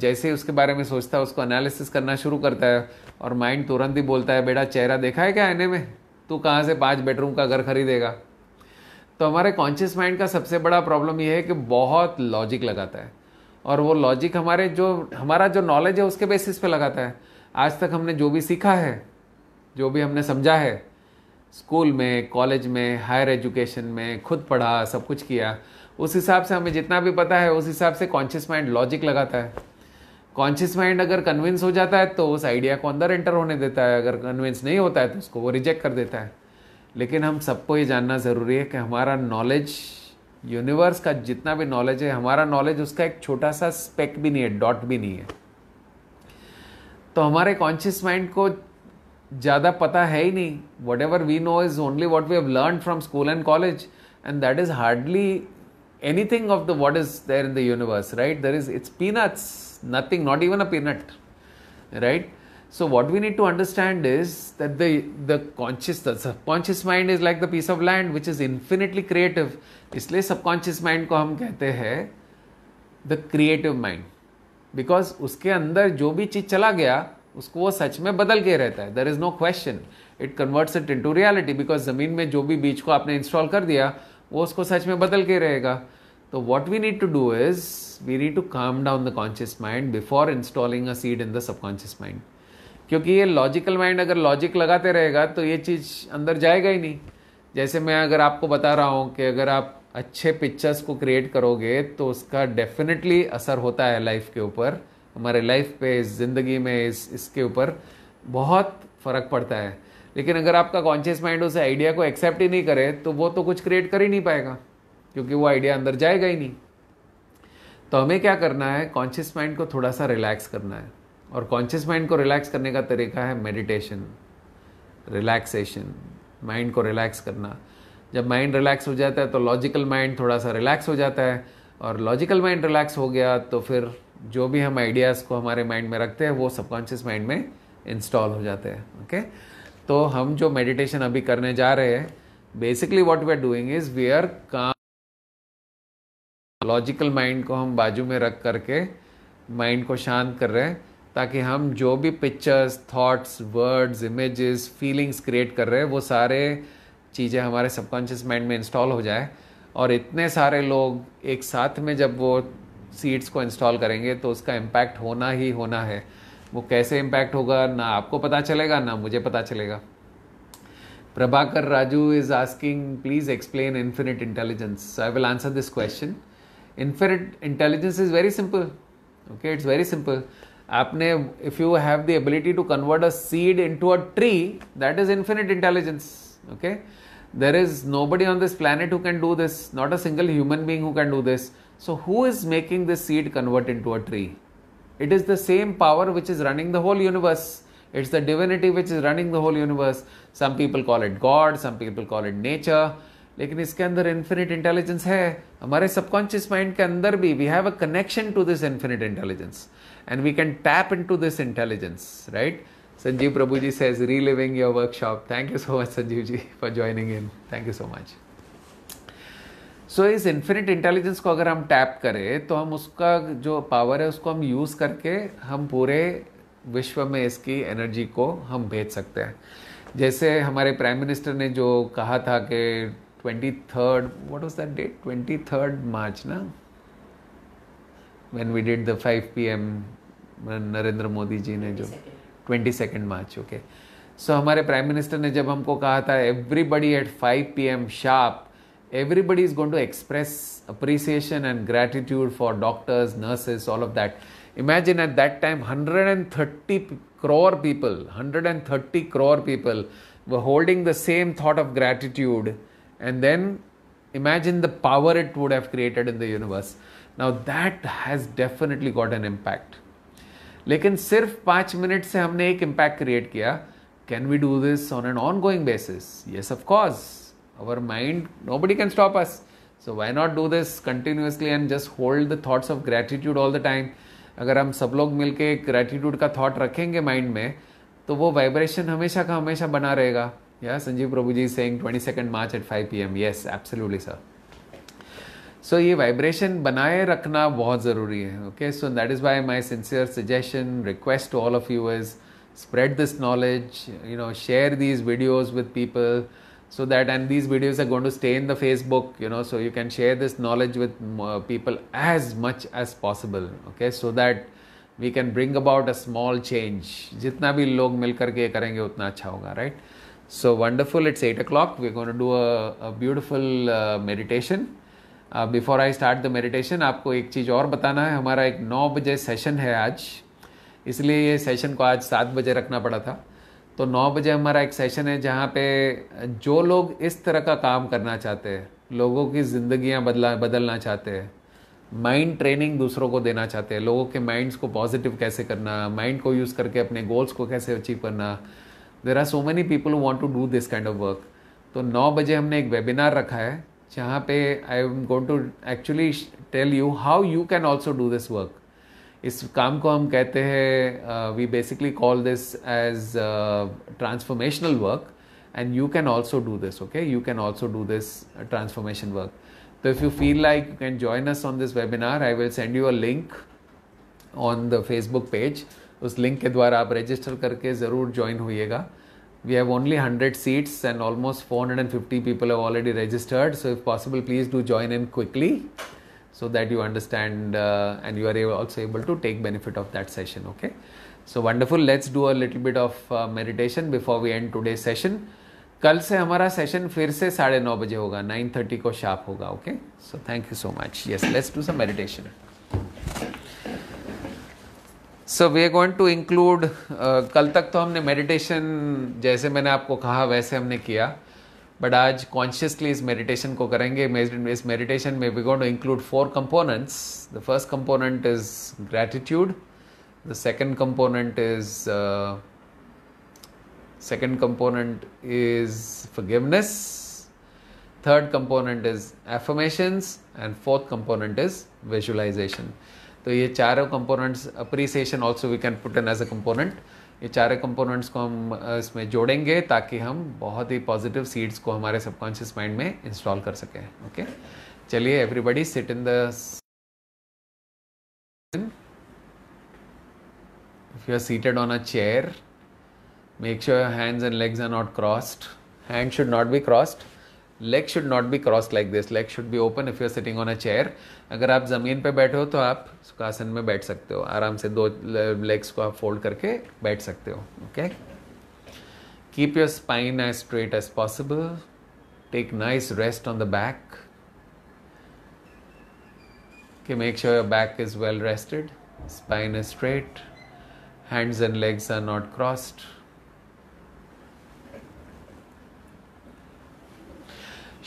जैसे ही उसके बारे में सोचता है उसको एनालिसिस करना शुरू करता है और माइंड तुरंत ही बोलता है बेटा चेहरा देखा है क्या आईने में तू कहाँ से पाँच बेडरूम का घर खरीदेगा तो हमारे कॉन्शियस माइंड का सबसे बड़ा प्रॉब्लम यह है कि बहुत लॉजिक लगाता है और वो लॉजिक हमारे जो हमारा जो नॉलेज है उसके बेसिस पे लगाता है आज तक हमने जो भी सीखा है जो भी हमने समझा है स्कूल में कॉलेज में हायर एजुकेशन में खुद पढ़ा सब कुछ किया उस हिसाब से हमें जितना भी पता है उस हिसाब से कॉन्शियस माइंड लॉजिक लगाता है कॉन्शियस माइंड अगर कन्विंस हो जाता है तो उस आइडिया को अंदर एंटर होने देता है अगर कन्विंस नहीं होता है तो उसको वो रिजेक्ट कर देता है लेकिन हम सबको ये जानना ज़रूरी है कि हमारा नॉलेज यूनिवर्स का जितना भी नॉलेज है हमारा नॉलेज उसका एक छोटा सा स्पेक भी नहीं है डॉट भी नहीं है तो हमारे कॉन्शियस माइंड को ज़्यादा पता है ही नहीं whatever we know is only what we have learn from school and college and that is hardly anything of the what is there in the universe right there is it's peanuts nothing, not even a peanut, right? So what we need to understand is that the the conscious the subconscious mind is like the piece of land which is infinitely creative. इसलिए subconscious mind को हम कहते हैं the creative mind because उसके अंदर जो भी चीज चला गया उसको वो सच में बदल के रहता है there is no question it converts it into reality because जमीन में जो भी बीज को आपने इंस्टॉल कर दिया वो उसको सच में बदल के रहेगा तो what we need to do is we need to calm down the conscious mind before installing a seed in the subconscious mind क्योंकि ये लॉजिकल माइंड अगर लॉजिक लगाते रहेगा तो ये चीज़ अंदर जाएगा ही नहीं जैसे मैं अगर आपको बता रहा हूँ कि अगर आप अच्छे पिक्चर्स को क्रिएट करोगे तो उसका डेफिनेटली असर होता है लाइफ के ऊपर हमारे लाइफ पे इस ज़िंदगी में इस इसके ऊपर बहुत फ़र्क पड़ता है लेकिन अगर आपका कॉन्शियस माइंड उस आइडिया को एक्सेप्ट ही नहीं करे तो वो तो कुछ क्रिएट कर ही नहीं पाएगा क्योंकि वो आइडिया अंदर जाएगा ही नहीं तो हमें क्या करना है कॉन्शियस माइंड को थोड़ा सा रिलैक्स करना है और कॉन्शियस माइंड को रिलैक्स करने का तरीका है मेडिटेशन रिलैक्सेशन माइंड को रिलैक्स करना जब माइंड रिलैक्स हो जाता है तो लॉजिकल माइंड थोड़ा सा रिलैक्स हो जाता है और लॉजिकल माइंड रिलैक्स हो गया तो फिर जो भी हम आइडियाज़ को हमारे माइंड में रखते हैं वो सबकॉन्शियस माइंड में इंस्टॉल हो जाते हैं ओके तो हम जो मेडिटेशन अभी करने जा रहे हैं basically what we are doing is we are calm logical mind को हम बाजू में रख करके माइंड को शांत कर रहे हैं ताकि हम जो भी pictures thoughts words images feelings create कर रहे हैं वो सारे चीज़ें हमारे सबकॉन्शियस माइंड में इंस्टॉल हो जाए और इतने सारे लोग एक साथ में जब वो सीट्स को इंस्टॉल करेंगे तो उसका इम्पैक्ट होना ही होना है वो कैसे इम्पैक्ट होगा ना आपको पता चलेगा ना मुझे पता चलेगा Prabhakar Raju is asking please explain infinite intelligence I will answer this question infinite intelligence is very simple okay it's very simple If you have the ability to convert a seed into a tree, that is infinite intelligence. Infinite there is nobody on this planet who can do this not a single human being who can do this so who is making the seed convert into a tree it is the same power which is running the whole universe it's the divinity which is running the whole universe some people call it god some people call it nature लेकिन इसके अंदर infinite intelligence है हमारे subconscious mind के अंदर भी we have a connection to this infinite intelligence and we can tap into this intelligence right Sanjeev Prabhu ji says reliving your workshop thank you so much Sanjeev ji for joining in thank you so much so इस infinite intelligence को अगर हम tap करें तो हम उसका जो power है उसको हम यूज़ करके हम पूरे विश्व में इसकी एनर्जी को हम भेज सकते हैं जैसे हमारे प्राइम मिनिस्टर ने जो कहा था कि 23rd, what was that date? 23rd March, na? When we did the 5 p.m. Narendra Modi ji ne jo 22nd March, okay. So सो हमारे प्राइम मिनिस्टर ने जब हमको कहा था everybody at 5 P M sharp everybody is going to express appreciation and gratitude for doctors nurses all of that imagine at that time 130 crore people 130 crore people were holding the same thought of gratitude and then imagine the power it would have created in the universe now that has definitely got an impact लेकिन सिर्फ पाँच minute से हमने एक impact create किया can we do this on an ongoing basis yes of course our mind nobody can stop us so why not do this continuously and just hold the thoughts of gratitude all the time अगर हम सब लोग मिलके gratitude का that रखेंगे mind में तो वो वाइब्रेशन हमेशा का हमेशा बना रहेगा Yeah, Sanjeev Prabhuji is saying 22nd March at 5 p.m. Yes, absolutely, sir. So so, ये वाइब्रेशन बनाए रखना बहुत ज़रूरी है okay so that is why my sincere suggestion request to all of you is spread this knowledge you know share these videos with people so that and these videos are going to stay in the facebook you know so you can share this knowledge with people as much as possible okay so that we can bring about a small change जितना भी लोग मिल करके करेंगे उतना अच्छा होगा right So wonderful, it's 8 o'clock. We're going to do a, a beautiful uh, meditation. Before I start the meditation आपको एक चीज़ और बताना है हमारा एक नौ बजे सेशन है आज इसलिए ये सेशन को आज सात बजे रखना पड़ा था तो नौ बजे हमारा एक सेशन है जहाँ पे जो लोग इस तरह का काम करना चाहते हैं लोगों की ज़िंदगियाँ बदला बदलना चाहते हैं माइंड ट्रेनिंग दूसरों को देना चाहते हैं लोगों के माइंड्स को पॉजिटिव कैसे करना माइंड को यूज़ करके अपने गोल्स को कैसे अचीव करना there are so many people want to do this kind of work तो नौ बजे हमने एक वेबिनार रखा है जहाँ पे I am going to actually tell you how you can also do this work इस काम को हम कहते हैं we basically call this as transformational work and you can also do this okay you can also do this transformation work तो if you feel like you can join us on this webinar I will send you a link on the Facebook page उस link के द्वारा आप register करके ज़रूर join होइएगा we have only hundred seats and almost four hundred and fifty people have already registered so if possible please do join in quickly so that you understand and you are also able to take benefit of that session okay so wonderful let's do a little bit of meditation before we end today session कल से हमारा session फिर से साढ़े नौ बजे होगा nine thirty को शार्प होगा okay so thank you so much yes let's do some meditation so we are going to include कल तक तो हमने मेडिटेशन जैसे मैंने आपको कहा वैसे हमने किया बट आज कॉन्शियसली इस मेडिटेशन को करेंगे इस मेडिटेशन में we going to include four components the first component is gratitude the second component is second component is forgiveness third component is affirmations and fourth component is visualization तो ये चारों components appreciation also we can put in as a component ये चारों components को हम इसमें जोड़ेंगे ताकि हम बहुत ही पॉजिटिव सीड्स को हमारे सबकॉन्शियस माइंड में इंस्टॉल कर सकें ओके चलिए everybody sit in then if you are seated on a chair make sure hands and legs are not crossed hand should not be crossed leg should not be cross like this leg should be open if you are sitting on a chair अगर आप ज़मीन पे बैठे हो तो आप सुखासन में बैठ सकते हो आराम से दो लेग्स को आप फोल्ड करके बैठ सकते हो okay keep your spine as straight as possible take nice rest on the back के make sure your back is well rested spine is straight hands and legs are not crossed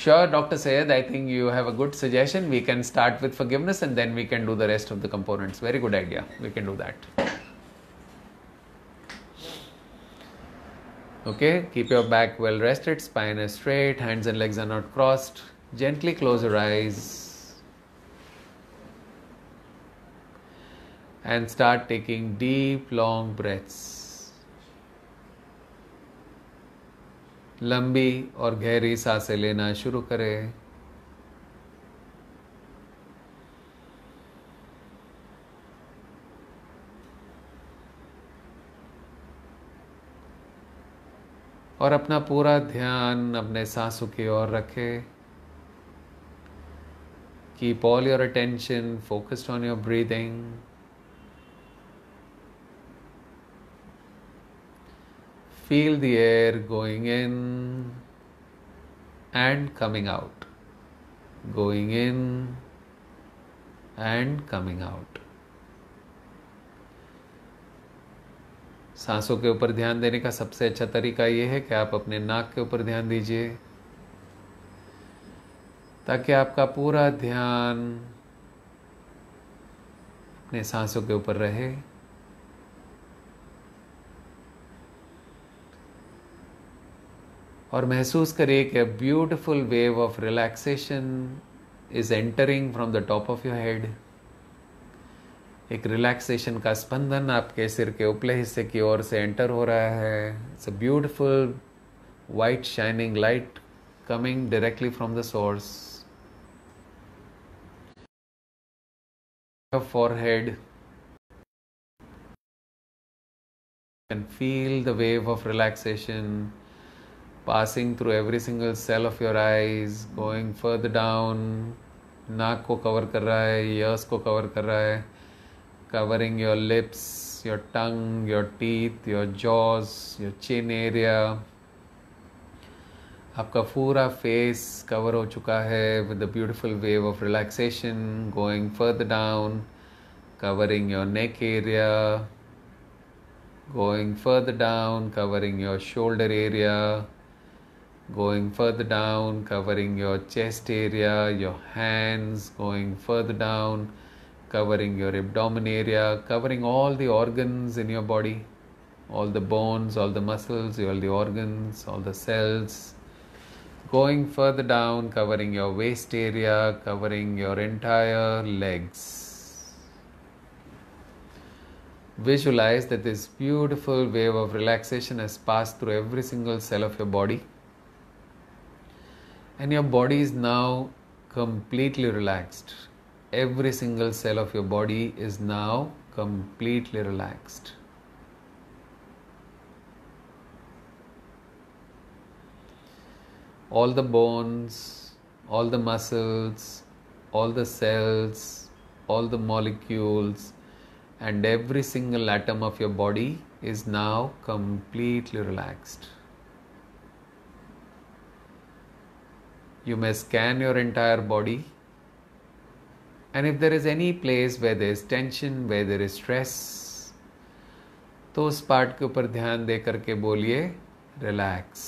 Sure, Dr. Sayed, I think you have a good suggestion. We can start with forgiveness and then we can do the rest of the components. Very good idea. We can do that. Okay, keep your back well rested, spine is straight, hands and legs are not crossed. Gently close your eyes and start taking deep, long breaths. लंबी और गहरी सांसें लेना शुरू करें और अपना पूरा ध्यान अपने सांसों की ओर रखें keep all your attention focused on your breathing Feel the air going in and coming out. Going in and coming out. सांसों के ऊपर ध्यान देने का सबसे अच्छा तरीका यह है कि आप अपने नाक के ऊपर ध्यान दीजिए ताकि आपका पूरा ध्यान अपने सांसों के ऊपर रहे और महसूस करिए कि beautiful wave of relaxation is entering from the top of your head एक रिलैक्सेशन का स्पंदन आपके सिर के उपले हिस्से की ओर से एंटर हो रहा है it's a beautiful white shining light coming directly from the source forehead can feel the wave of relaxation passing through every single cell of your eyes going further down नाक को कवर कर रहा है years को cover कर रहा है covering your lips your tongue your teeth your jaws your chin area आपका पूरा फेस कवर हो चुका है with the beautiful wave of relaxation going further down covering your neck area going further down covering your shoulder area going further down, covering your chest area, your hands, going further down, covering your abdomen area, covering all the organs in your body, all the bones, all the muscles, all the organs, all the cells. Going further down, covering your waist area, covering your entire legs visualize that this beautiful wave of relaxation has passed through every single cell of your body and your body is now completely relaxed. Every single cell of your body is now completely relaxed. All the bones, all the muscles, all the cells, all the molecules, and every single atom of your body is now completely relaxed. You may scan your entire body. And if there is any place where there is tension, where there is stress, तो उस part के ऊपर ध्यान दे करके बोलिए relax.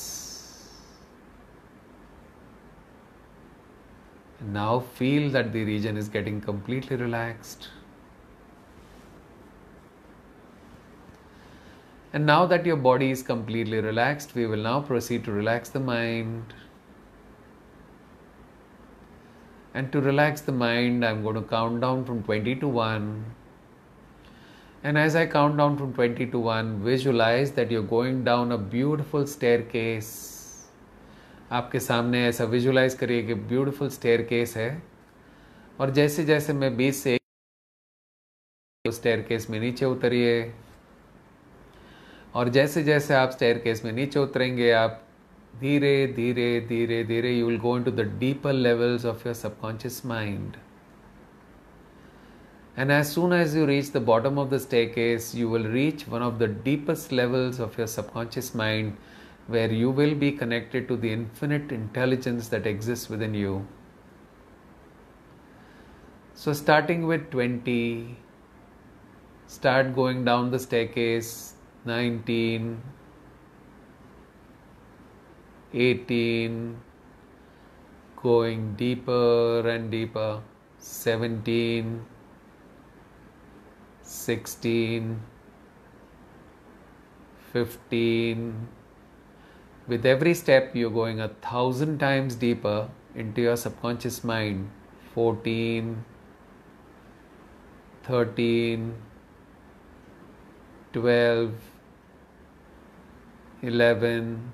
Now feel that the region is getting completely relaxed. And now that your body is completely relaxed, we will now proceed to relax the mind. And to relax the mind, I'm going to count down from 20 to 1. And as I count down from 20 to 1, visualize that you're going down a beautiful staircase. आपके सामने ऐसा visualise करिए कि beautiful stair case है और जैसे जैसे मैं बीच से स्टेयर केस में नीचे उतरिए और जैसे जैसे आप स्टेयर केस में नीचे उतरेंगे आप Dire, dire, dire, dire, you will go into the deeper levels of your subconscious mind. And as soon as you reach the bottom of the staircase, you will reach one of the deepest levels of your subconscious mind where you will be connected to the infinite intelligence that exists within you. So, starting with 20, start going down the staircase 19, 18 going deeper and deeper 17 16 15 with every step you're going a thousand times deeper into your subconscious mind 14 13 12 11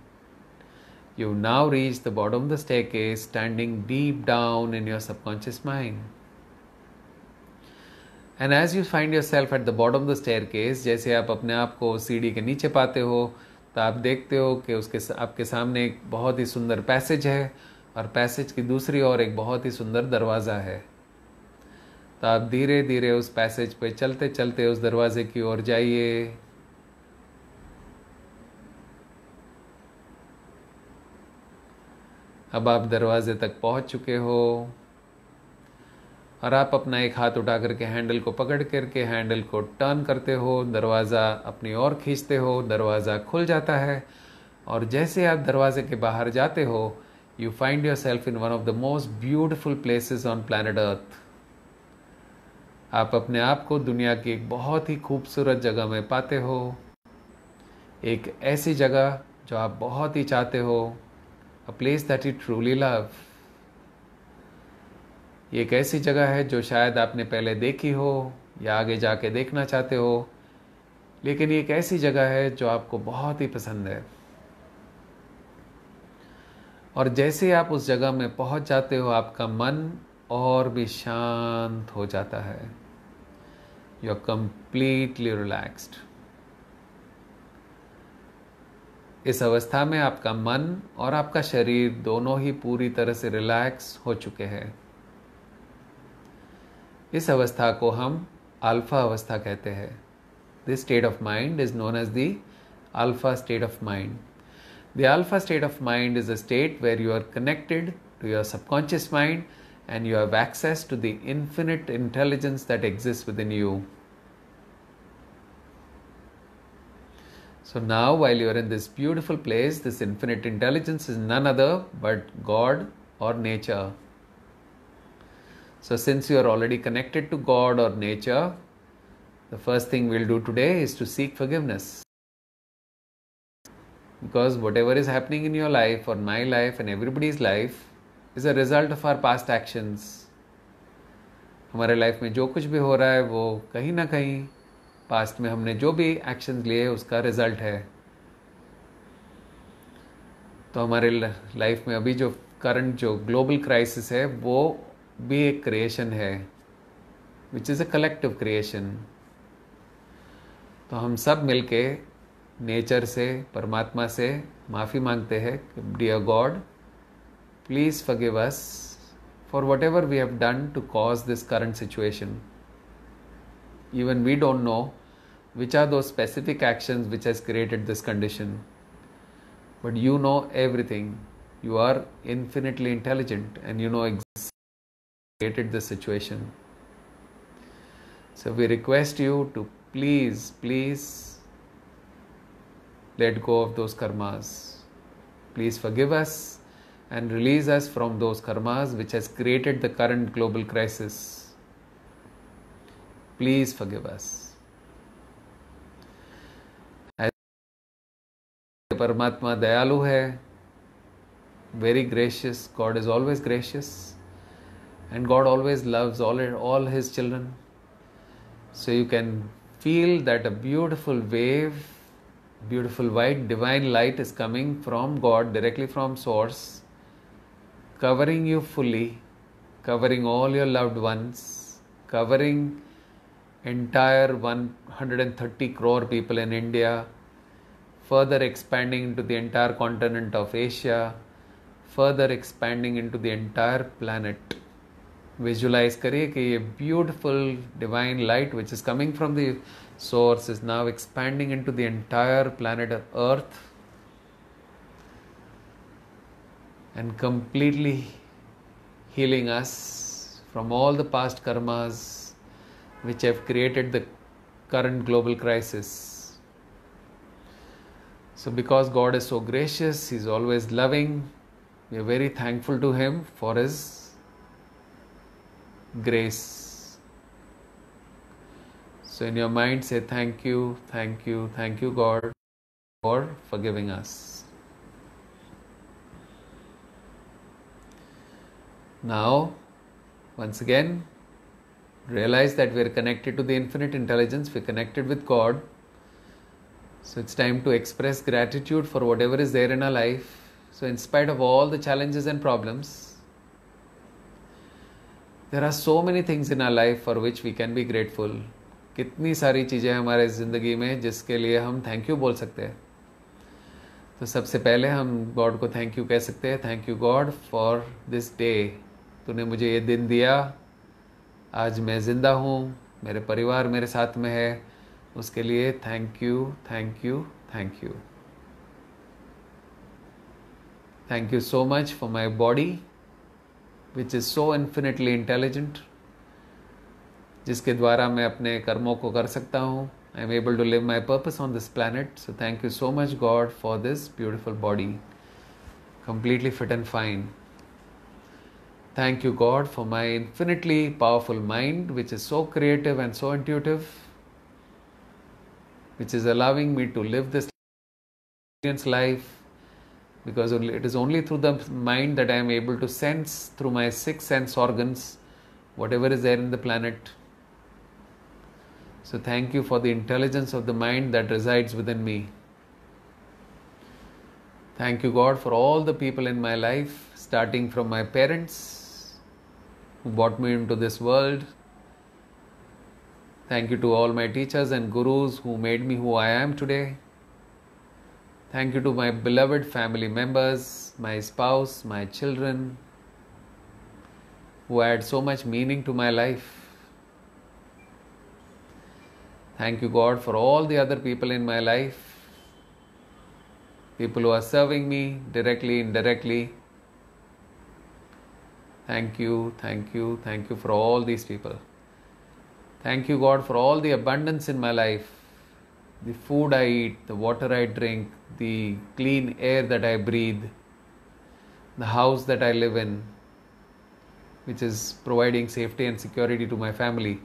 You now reach the bottom of the staircase, standing deep down in your subconscious mind. And as you find yourself at the bottom the staircase जैसे आप अपने आप को सीढ़ी के नीचे पाते हो तो आप देखते हो कि उसके आपके सामने एक बहुत ही सुंदर पैसेज है और पैसेज की दूसरी ओर एक बहुत ही सुंदर दरवाज़ा है तो आप धीरे धीरे उस पैसेज पे चलते चलते उस दरवाज़े की ओर जाइए अब आप दरवाजे तक पहुंच चुके हो और आप अपना एक हाथ उठा करके हैंडल को पकड़ करके हैंडल को टर्न करते हो दरवाज़ा अपनी ओर खींचते हो दरवाज़ा खुल जाता है और जैसे आप दरवाजे के बाहर जाते हो you find yourself in one of the most beautiful places on planet earth आप अपने आप को दुनिया की एक बहुत ही खूबसूरत जगह में पाते हो एक ऐसी जगह जो आप बहुत ही चाहते हो a place that you truly love ये एक ऐसी जगह है जो शायद आपने पहले देखी हो या आगे जाके देखना चाहते हो लेकिन ये एक ऐसी जगह है जो आपको बहुत ही पसंद है और जैसे आप उस जगह में पहुंच जाते हो आपका मन और भी शांत हो जाता है यू आर कंप्लीटली रिलैक्स्ड इस अवस्था में आपका मन और आपका शरीर दोनों ही पूरी तरह से रिलैक्स हो चुके हैं इस अवस्था को हम अल्फा अवस्था कहते हैं this state of mind is known as the alpha state of mind the alpha state of mind is a state where you are connected to your subconscious mind you have access to the infinite intelligence that exist within you So now, while you are in this beautiful place, this infinite intelligence is none other but God or nature. So, since you are already connected to God or nature, the first thing we'll do today is to seek forgiveness. Because whatever is happening in your life or my life and everybody's life is a result of our past actions. हमारे life में जो कुछ भी हो रहा है वो कहीं ना कहीं पास्ट में हमने जो भी एक्शन लिए उसका रिजल्ट है तो हमारे लाइफ में अभी जो करंट जो ग्लोबल क्राइसिस है वो भी एक क्रिएशन है which is a collective creation तो हम सब मिलके नेचर से परमात्मा से माफ़ी मांगते हैं dear God please forgive us for whatever we have done to cause this current situation even we don't know which are those specific actions which has created this condition but you know everything you are infinitely intelligent and you know exactly created the situation so we request you to please please let go of those karmas please forgive us and release us from those karmas which has created the current global crisis please forgive us परमात्मा दयालु है very gracious. God is always gracious, and God always loves all all His children. So you can feel that a beautiful wave, beautiful white divine light is coming from God directly from Source, covering you fully, covering all your loved ones, covering entire 130 crore people in India further expanding into the entire continent of Asia, further expanding into the entire planet. Visualize करिए कि beautiful divine light which is coming from the source is now expanding into the entire planet Earth and completely healing us from all the past karmas which have created the current global crisis. So, because God is so gracious, He's always loving, we are very thankful to Him for His grace. So, in your mind, say thank you, thank you, thank you, God, for forgiving us. Now, once again, realize that we are connected to the infinite intelligence, we are connected with God So it's time to express gratitude for whatever is there in our life. So, in spite of all the challenges and problems, there are so many things in our life for which we can be grateful. कितनी सारी चीज़ें हमारे ज़िंदगी में जिसके लिए हम thank you बोल सकते हैं तो सबसे पहले हम गॉड को थैंक यू कह सकते हैं thank you God for this day तूने मुझे ये दिन दिया आज मैं ज़िंदा हूँ मेरे परिवार मेरे साथ में है उसके लिए thank you thank you thank you thank you so much for my body which is so infinitely intelligent जिसके द्वारा मैं अपने कर्मों को कर सकता हूँ I am able to live my purpose on this planet so thank you so much God for this beautiful body completely fit and fine thank you God for my infinitely powerful mind which is so creative and so intuitive which is allowing me to live this life because it is only through the mind that I am able to sense through my six sense organs whatever is there in the planet. So, thank you for the intelligence of the mind that resides within me. Thank you, God, for all the people in my life, starting from my parents who brought me into this world, Thank you to all my teachers and gurus who made me who I am today. Thank you to my beloved family members, my spouse, my children, who add so much meaning to my life. Thank you, God, for all the other people in my life, people who are serving me directly, indirectly. Thank you, thank you, thank you for all these people. Thank you, God, for all the abundance in my life the food I eat, the water I drink, the clean air that I breathe, the house that I live in, which is providing safety and security to my family.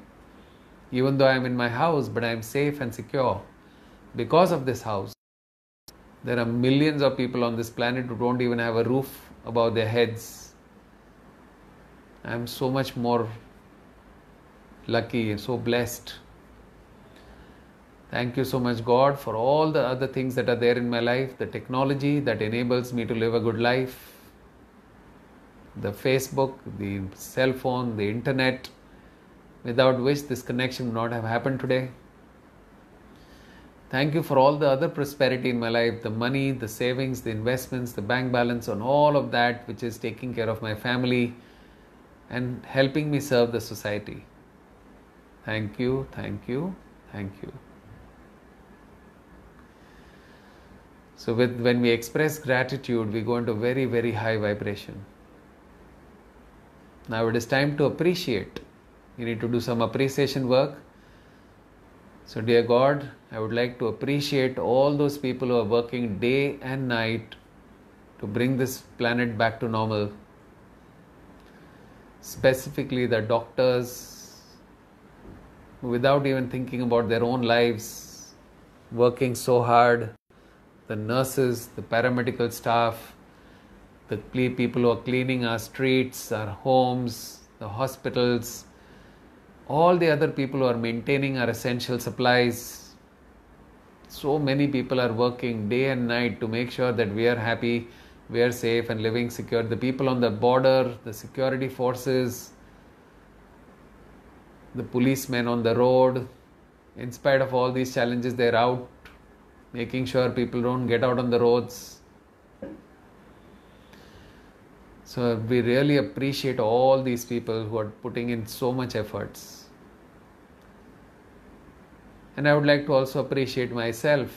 Even though I am in my house, but I am safe and secure because of this house. There are millions of people on this planet who don't even have a roof above their heads. I am so much more lucky and so blessed. Thank you so much, God, for all the other things that are there in my life the technology that enables me to live a good life, the Facebook, the cell phone, the internet, without which this connection would not have happened today. Thank you for all the other prosperity in my life the money, the savings, the investments, the bank balance, and all of that which is taking care of my family and helping me serve the society thank you, thank you, thank you. So, with, when we express gratitude, we go into very, very high vibration. Now, it is time to appreciate. You need to do some appreciation work. So, dear God, I would like to appreciate all those people who are working day and night to bring this planet back to normal. Specifically, the doctors, without even thinking about their own lives, working so hard. The nurses, the paramedical staff, the people who are cleaning our streets, our homes, the hospitals, all the other people who are maintaining our essential supplies. So many people are working day and night to make sure that we are happy, we are safe and living secure. The people on the border, the security forces, the policemen on the road. In spite of all these challenges, they're out making sure people don't get out on the roads. So we really appreciate all these people who are putting in so much efforts. And I would like to also appreciate myself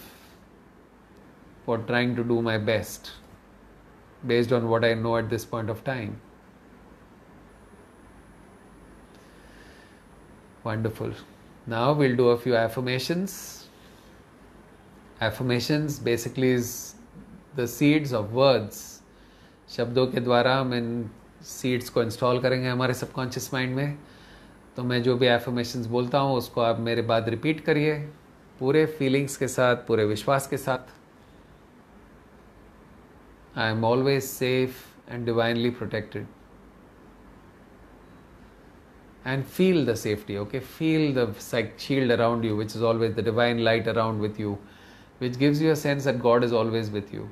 for trying to do my best based on what I know at this point of time. Wonderful. Now we'll do a few affirmations. Affirmations basically is the seeds of words. शब्दों के द्वारा हम इन seeds को install करेंगे हमारे subconscious mind में तो मैं जो भी एफर्मेशंस बोलता हूँ उसको आप मेरे बाद रिपीट करिए पूरे फीलिंग्स के साथ पूरे विश्वास के साथ I am always safe and divinely protected and feel the safety okay feel the psych shield around you which is always the divine light around with you which gives you a sense that god is always with you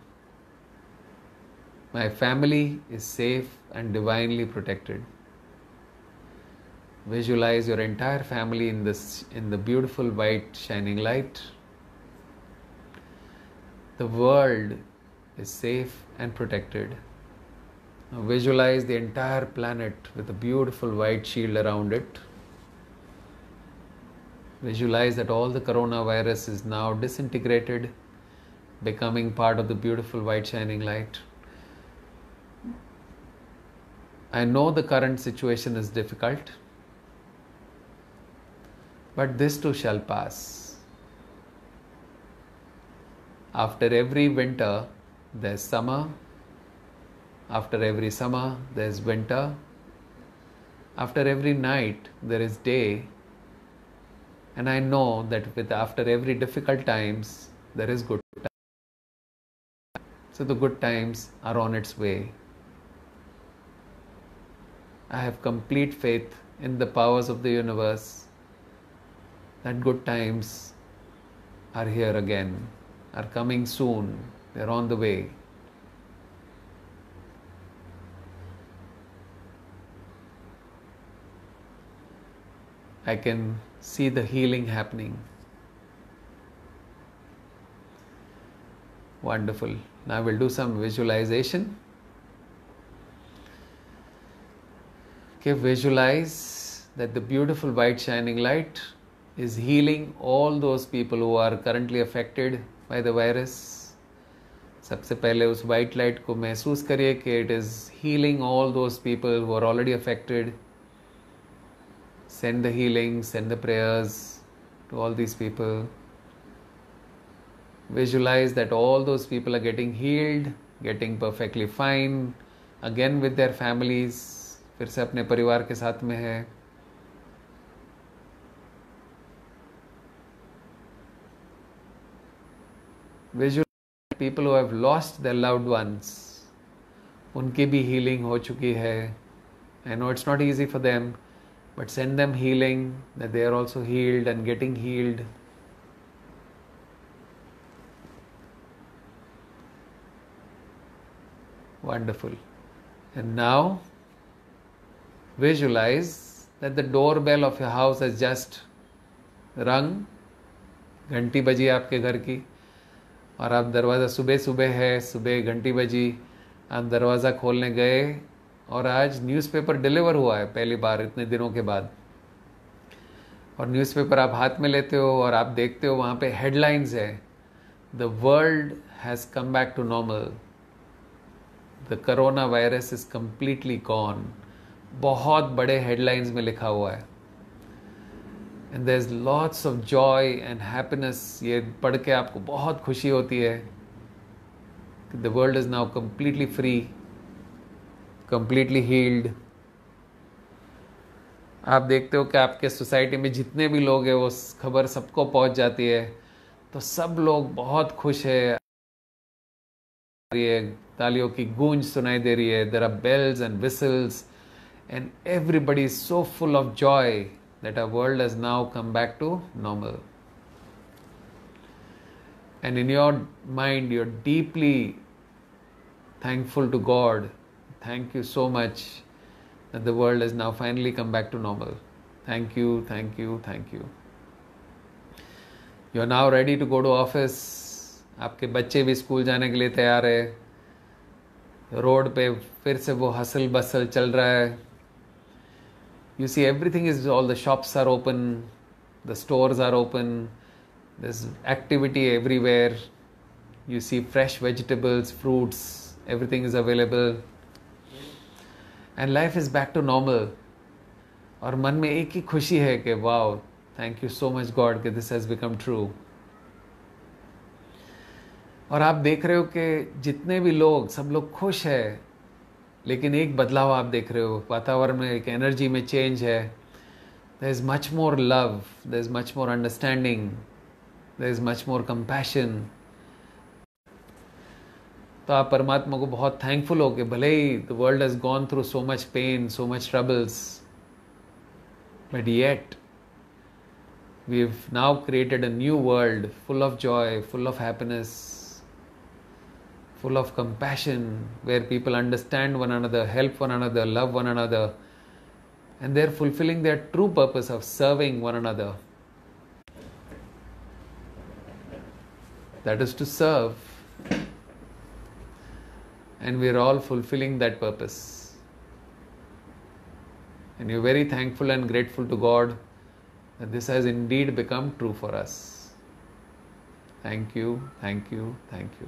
my family is safe and divinely protected visualize your entire family in this in the beautiful white shining light the world is safe and protected visualize the entire planet with a beautiful white shield around it. Visualize that all the coronavirus is now disintegrated, becoming part of the beautiful white shining light. I know the current situation is difficult, but this too shall pass. After every winter, there's summer after every summer, there is winter. After every night, there is day. And I know that with after every difficult times, there is good time. So the good times are on its way. I have complete faith in the powers of the universe that good times are here again, are coming soon, they're on the way. I can see the healing happening. Wonderful. Now we'll do some visualization. Okay, visualize that the beautiful white shining light is healing all those people who are currently affected by the virus. सबसे पहले उस white light को महसूस करिए कि it is healing all those people who are already affected send the healing, send the prayers to all these people. Visualize that all those people are getting healed, getting perfectly fine, again with their families, फिर से अपने परिवार के साथ में है Visualize people who have lost their loved ones, उनकी भी healing हो चुकी है I know it's not easy for them, but send them healing, that they are also healed and getting healed. Wonderful. And now visualize that the doorbell of your house has just rung. घंटी बजी आपके घर की और आप दरवाज़ा सुबह सुबह है सुबह घंटी बजी आप दरवाज़ा खोलने गए और आज न्यूज़पेपर डिलीवर हुआ है पहली बार इतने दिनों के बाद और न्यूज़पेपर आप हाथ में लेते हो और आप देखते हो वहाँ पे हेडलाइंस है the world has come back to normal the corona virus is completely gone बहुत बड़े हेडलाइंस में लिखा हुआ है and there is lots of joy and happiness ये पढ़ के आपको बहुत खुशी होती है the world is now completely free completely healed आप देखते हो कि आपके सोसाइटी में जितने भी लोग हैं वो खबर सबको पहुंच जाती है तो सब लोग बहुत खुश है तालियों की गूंज सुनाई दे रही है there are bells and whistles and everybody is so full of joy that our world is now come back to normal and in your mind you are deeply thankful to God Thank you so much that the world has now finally come back to normal. Thank you, thank you, thank you. You are now ready to go to office आपके बच्चे भी school जाने के लिए तैयार है road पे फिर से वो हसल बसल चल रहा है you see everything is all the shops are open the stores are open this activity everywhere you see fresh vegetables fruits everything is available and life is back to normal और मन में एक ही खुशी है कि wow thank you so much God कि this has become true और आप देख रहे हो कि जितने भी लोग सब लोग खुश है लेकिन एक बदलाव आप देख रहे हो वातावरण में एक एनर्जी में चेंज है there is much more love there is much more understanding there is much more compassion तो आप परमात्मा को बहुत थैंकफुल हो कि भले ही the world has gone through so much pain so much troubles but yet we have now created a new world full of joy full of happiness full of compassion where people understand one another help one another love one another and there fulfilling their true purpose of serving one another that is to serve and we are all fulfilling that purpose. And you're very thankful and grateful to God that this has indeed become true for us. Thank you, thank you, thank you.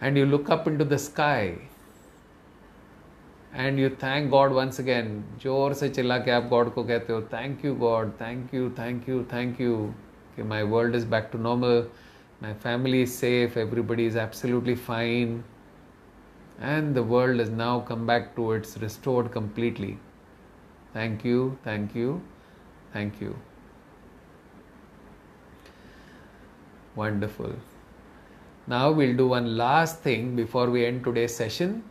And you look up into the sky and you thank God once again. Thank you, God, thank you thank you, thank you. My world is back to normal my family is safe, everybody is absolutely fine, and the world has now come back to its restored completely. Thank you, thank you, thank you. Wonderful. Now we'll do one last thing before we end today's session.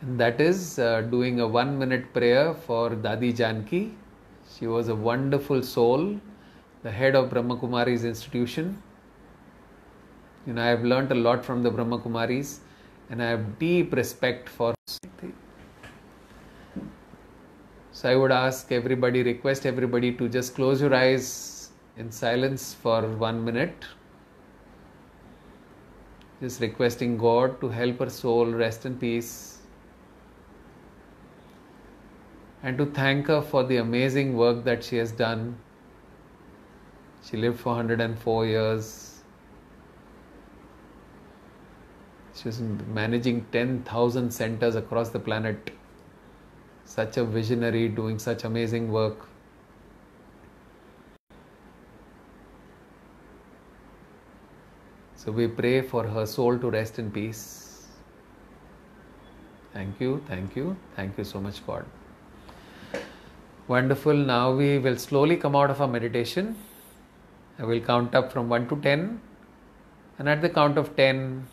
And that is uh, doing a one minute prayer for Dadi Janki. She was a wonderful soul, the head of Brahma Kumari's institution you know i have learnt a lot from the brahma kumaris and i have deep respect for so i would ask everybody request everybody to just close your eyes in silence for 1 minute just requesting god to help her soul rest in peace and to thank her for the amazing work that she has done she lived for 104 years She's managing 10,000 centers across the planet. Such a visionary doing such amazing work. So we pray for her soul to rest in peace. Thank you, thank you, thank you so much, God. Wonderful. Now we will slowly come out of our meditation. I will count up from 1 to 10. And at the count of 10,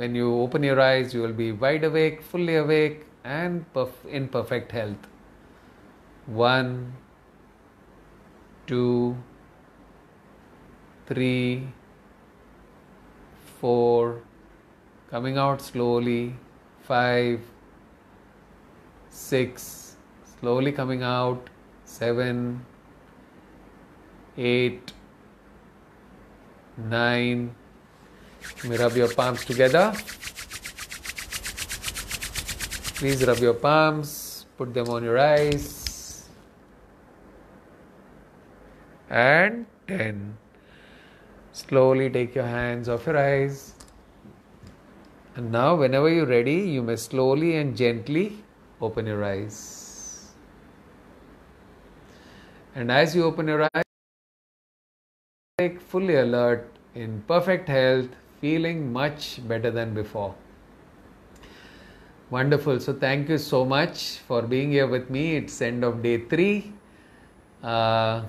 when you open your eyes, you will be wide awake, fully awake, and in perfect health. One, two, three, four, coming out slowly, five, six, slowly coming out, seven, eight, nine, you may rub your palms together. Please rub your palms, put them on your eyes. And 10. Slowly take your hands off your eyes. And now, whenever you're ready, you may slowly and gently open your eyes. And as you open your eyes, take fully alert, in perfect health, feeling much better than before. Wonderful. So thank you so much for being here with me. It's end of day three. Uh,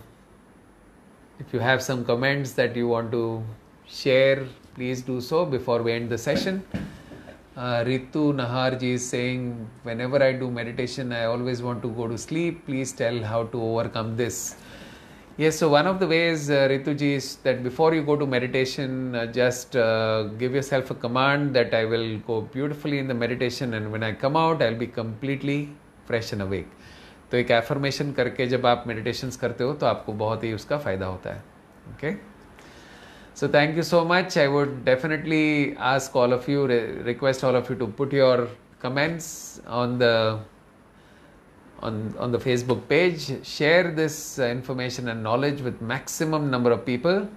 if you have some comments that you want to share, please do so before we end the session. Uh, Ritu Naharji is saying, whenever I do meditation, I always want to go to sleep. Please tell how to overcome this. Yes, so one of the ways, uh, Rituji, is that before you go to meditation, uh, just uh, give yourself a command that I will go beautifully in the meditation, and when I come out, I'll be completely fresh and awake. तो एक affirmation करके जब आप meditations करते हो तो आपको बहुत ही उसका फ़ायदा होता है okay so thank you so much I would definitely ask all of you request all of you to put your comments on the on, on the Facebook page. Share this uh, information and knowledge with maximum number of people.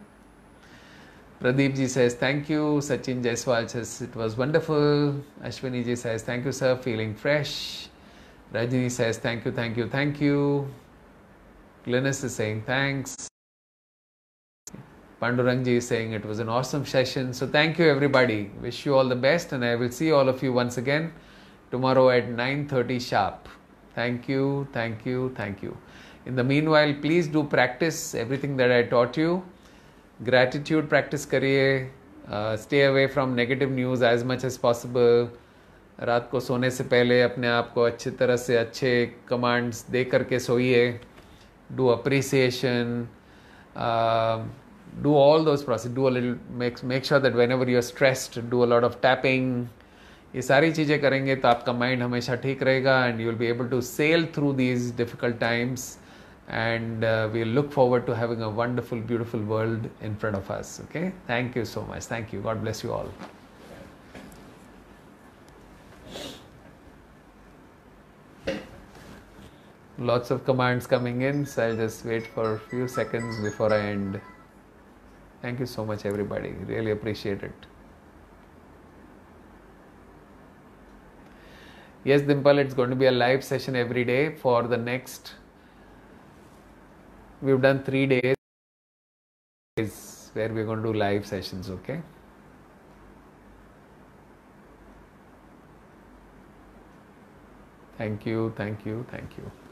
Pradeep ji says, thank you. Sachin Jaiswal says, it was wonderful. Ashwini ji says, thank you, sir. Feeling fresh. Rajini says, thank you, thank you, thank you. Glynis is saying, thanks. Pandurangji is saying, it was an awesome session. So thank you, everybody. Wish you all the best and I will see all of you once again tomorrow at 9.30 sharp. Thank you, thank you, thank you. In the meanwhile, please do practice everything that I taught you. Gratitude practice करिए uh, stay away from negative news as much as possible रात को सोने से पहले अपने आप को अच्छी तरह से अच्छे कमांड्स दे करके सोइए do appreciation uh, do all those process do a little make make sure that whenever you're stressed do a lot of tapping ये सारी चीज़ें करेंगे तो आपका माइंड हमेशा ठीक रहेगा and you will be able to sail through these difficult times and we look forward to having a wonderful beautiful world in front of us okay thank you so much thank you God bless you all lots of commands coming in so i'll just wait for a few seconds before i end thank you so much everybody really appreciate it Yes, Dimple, it's going to be a live session every day for the next. We've done three days where we're going to do live sessions, okay? Thank you, thank you, thank you.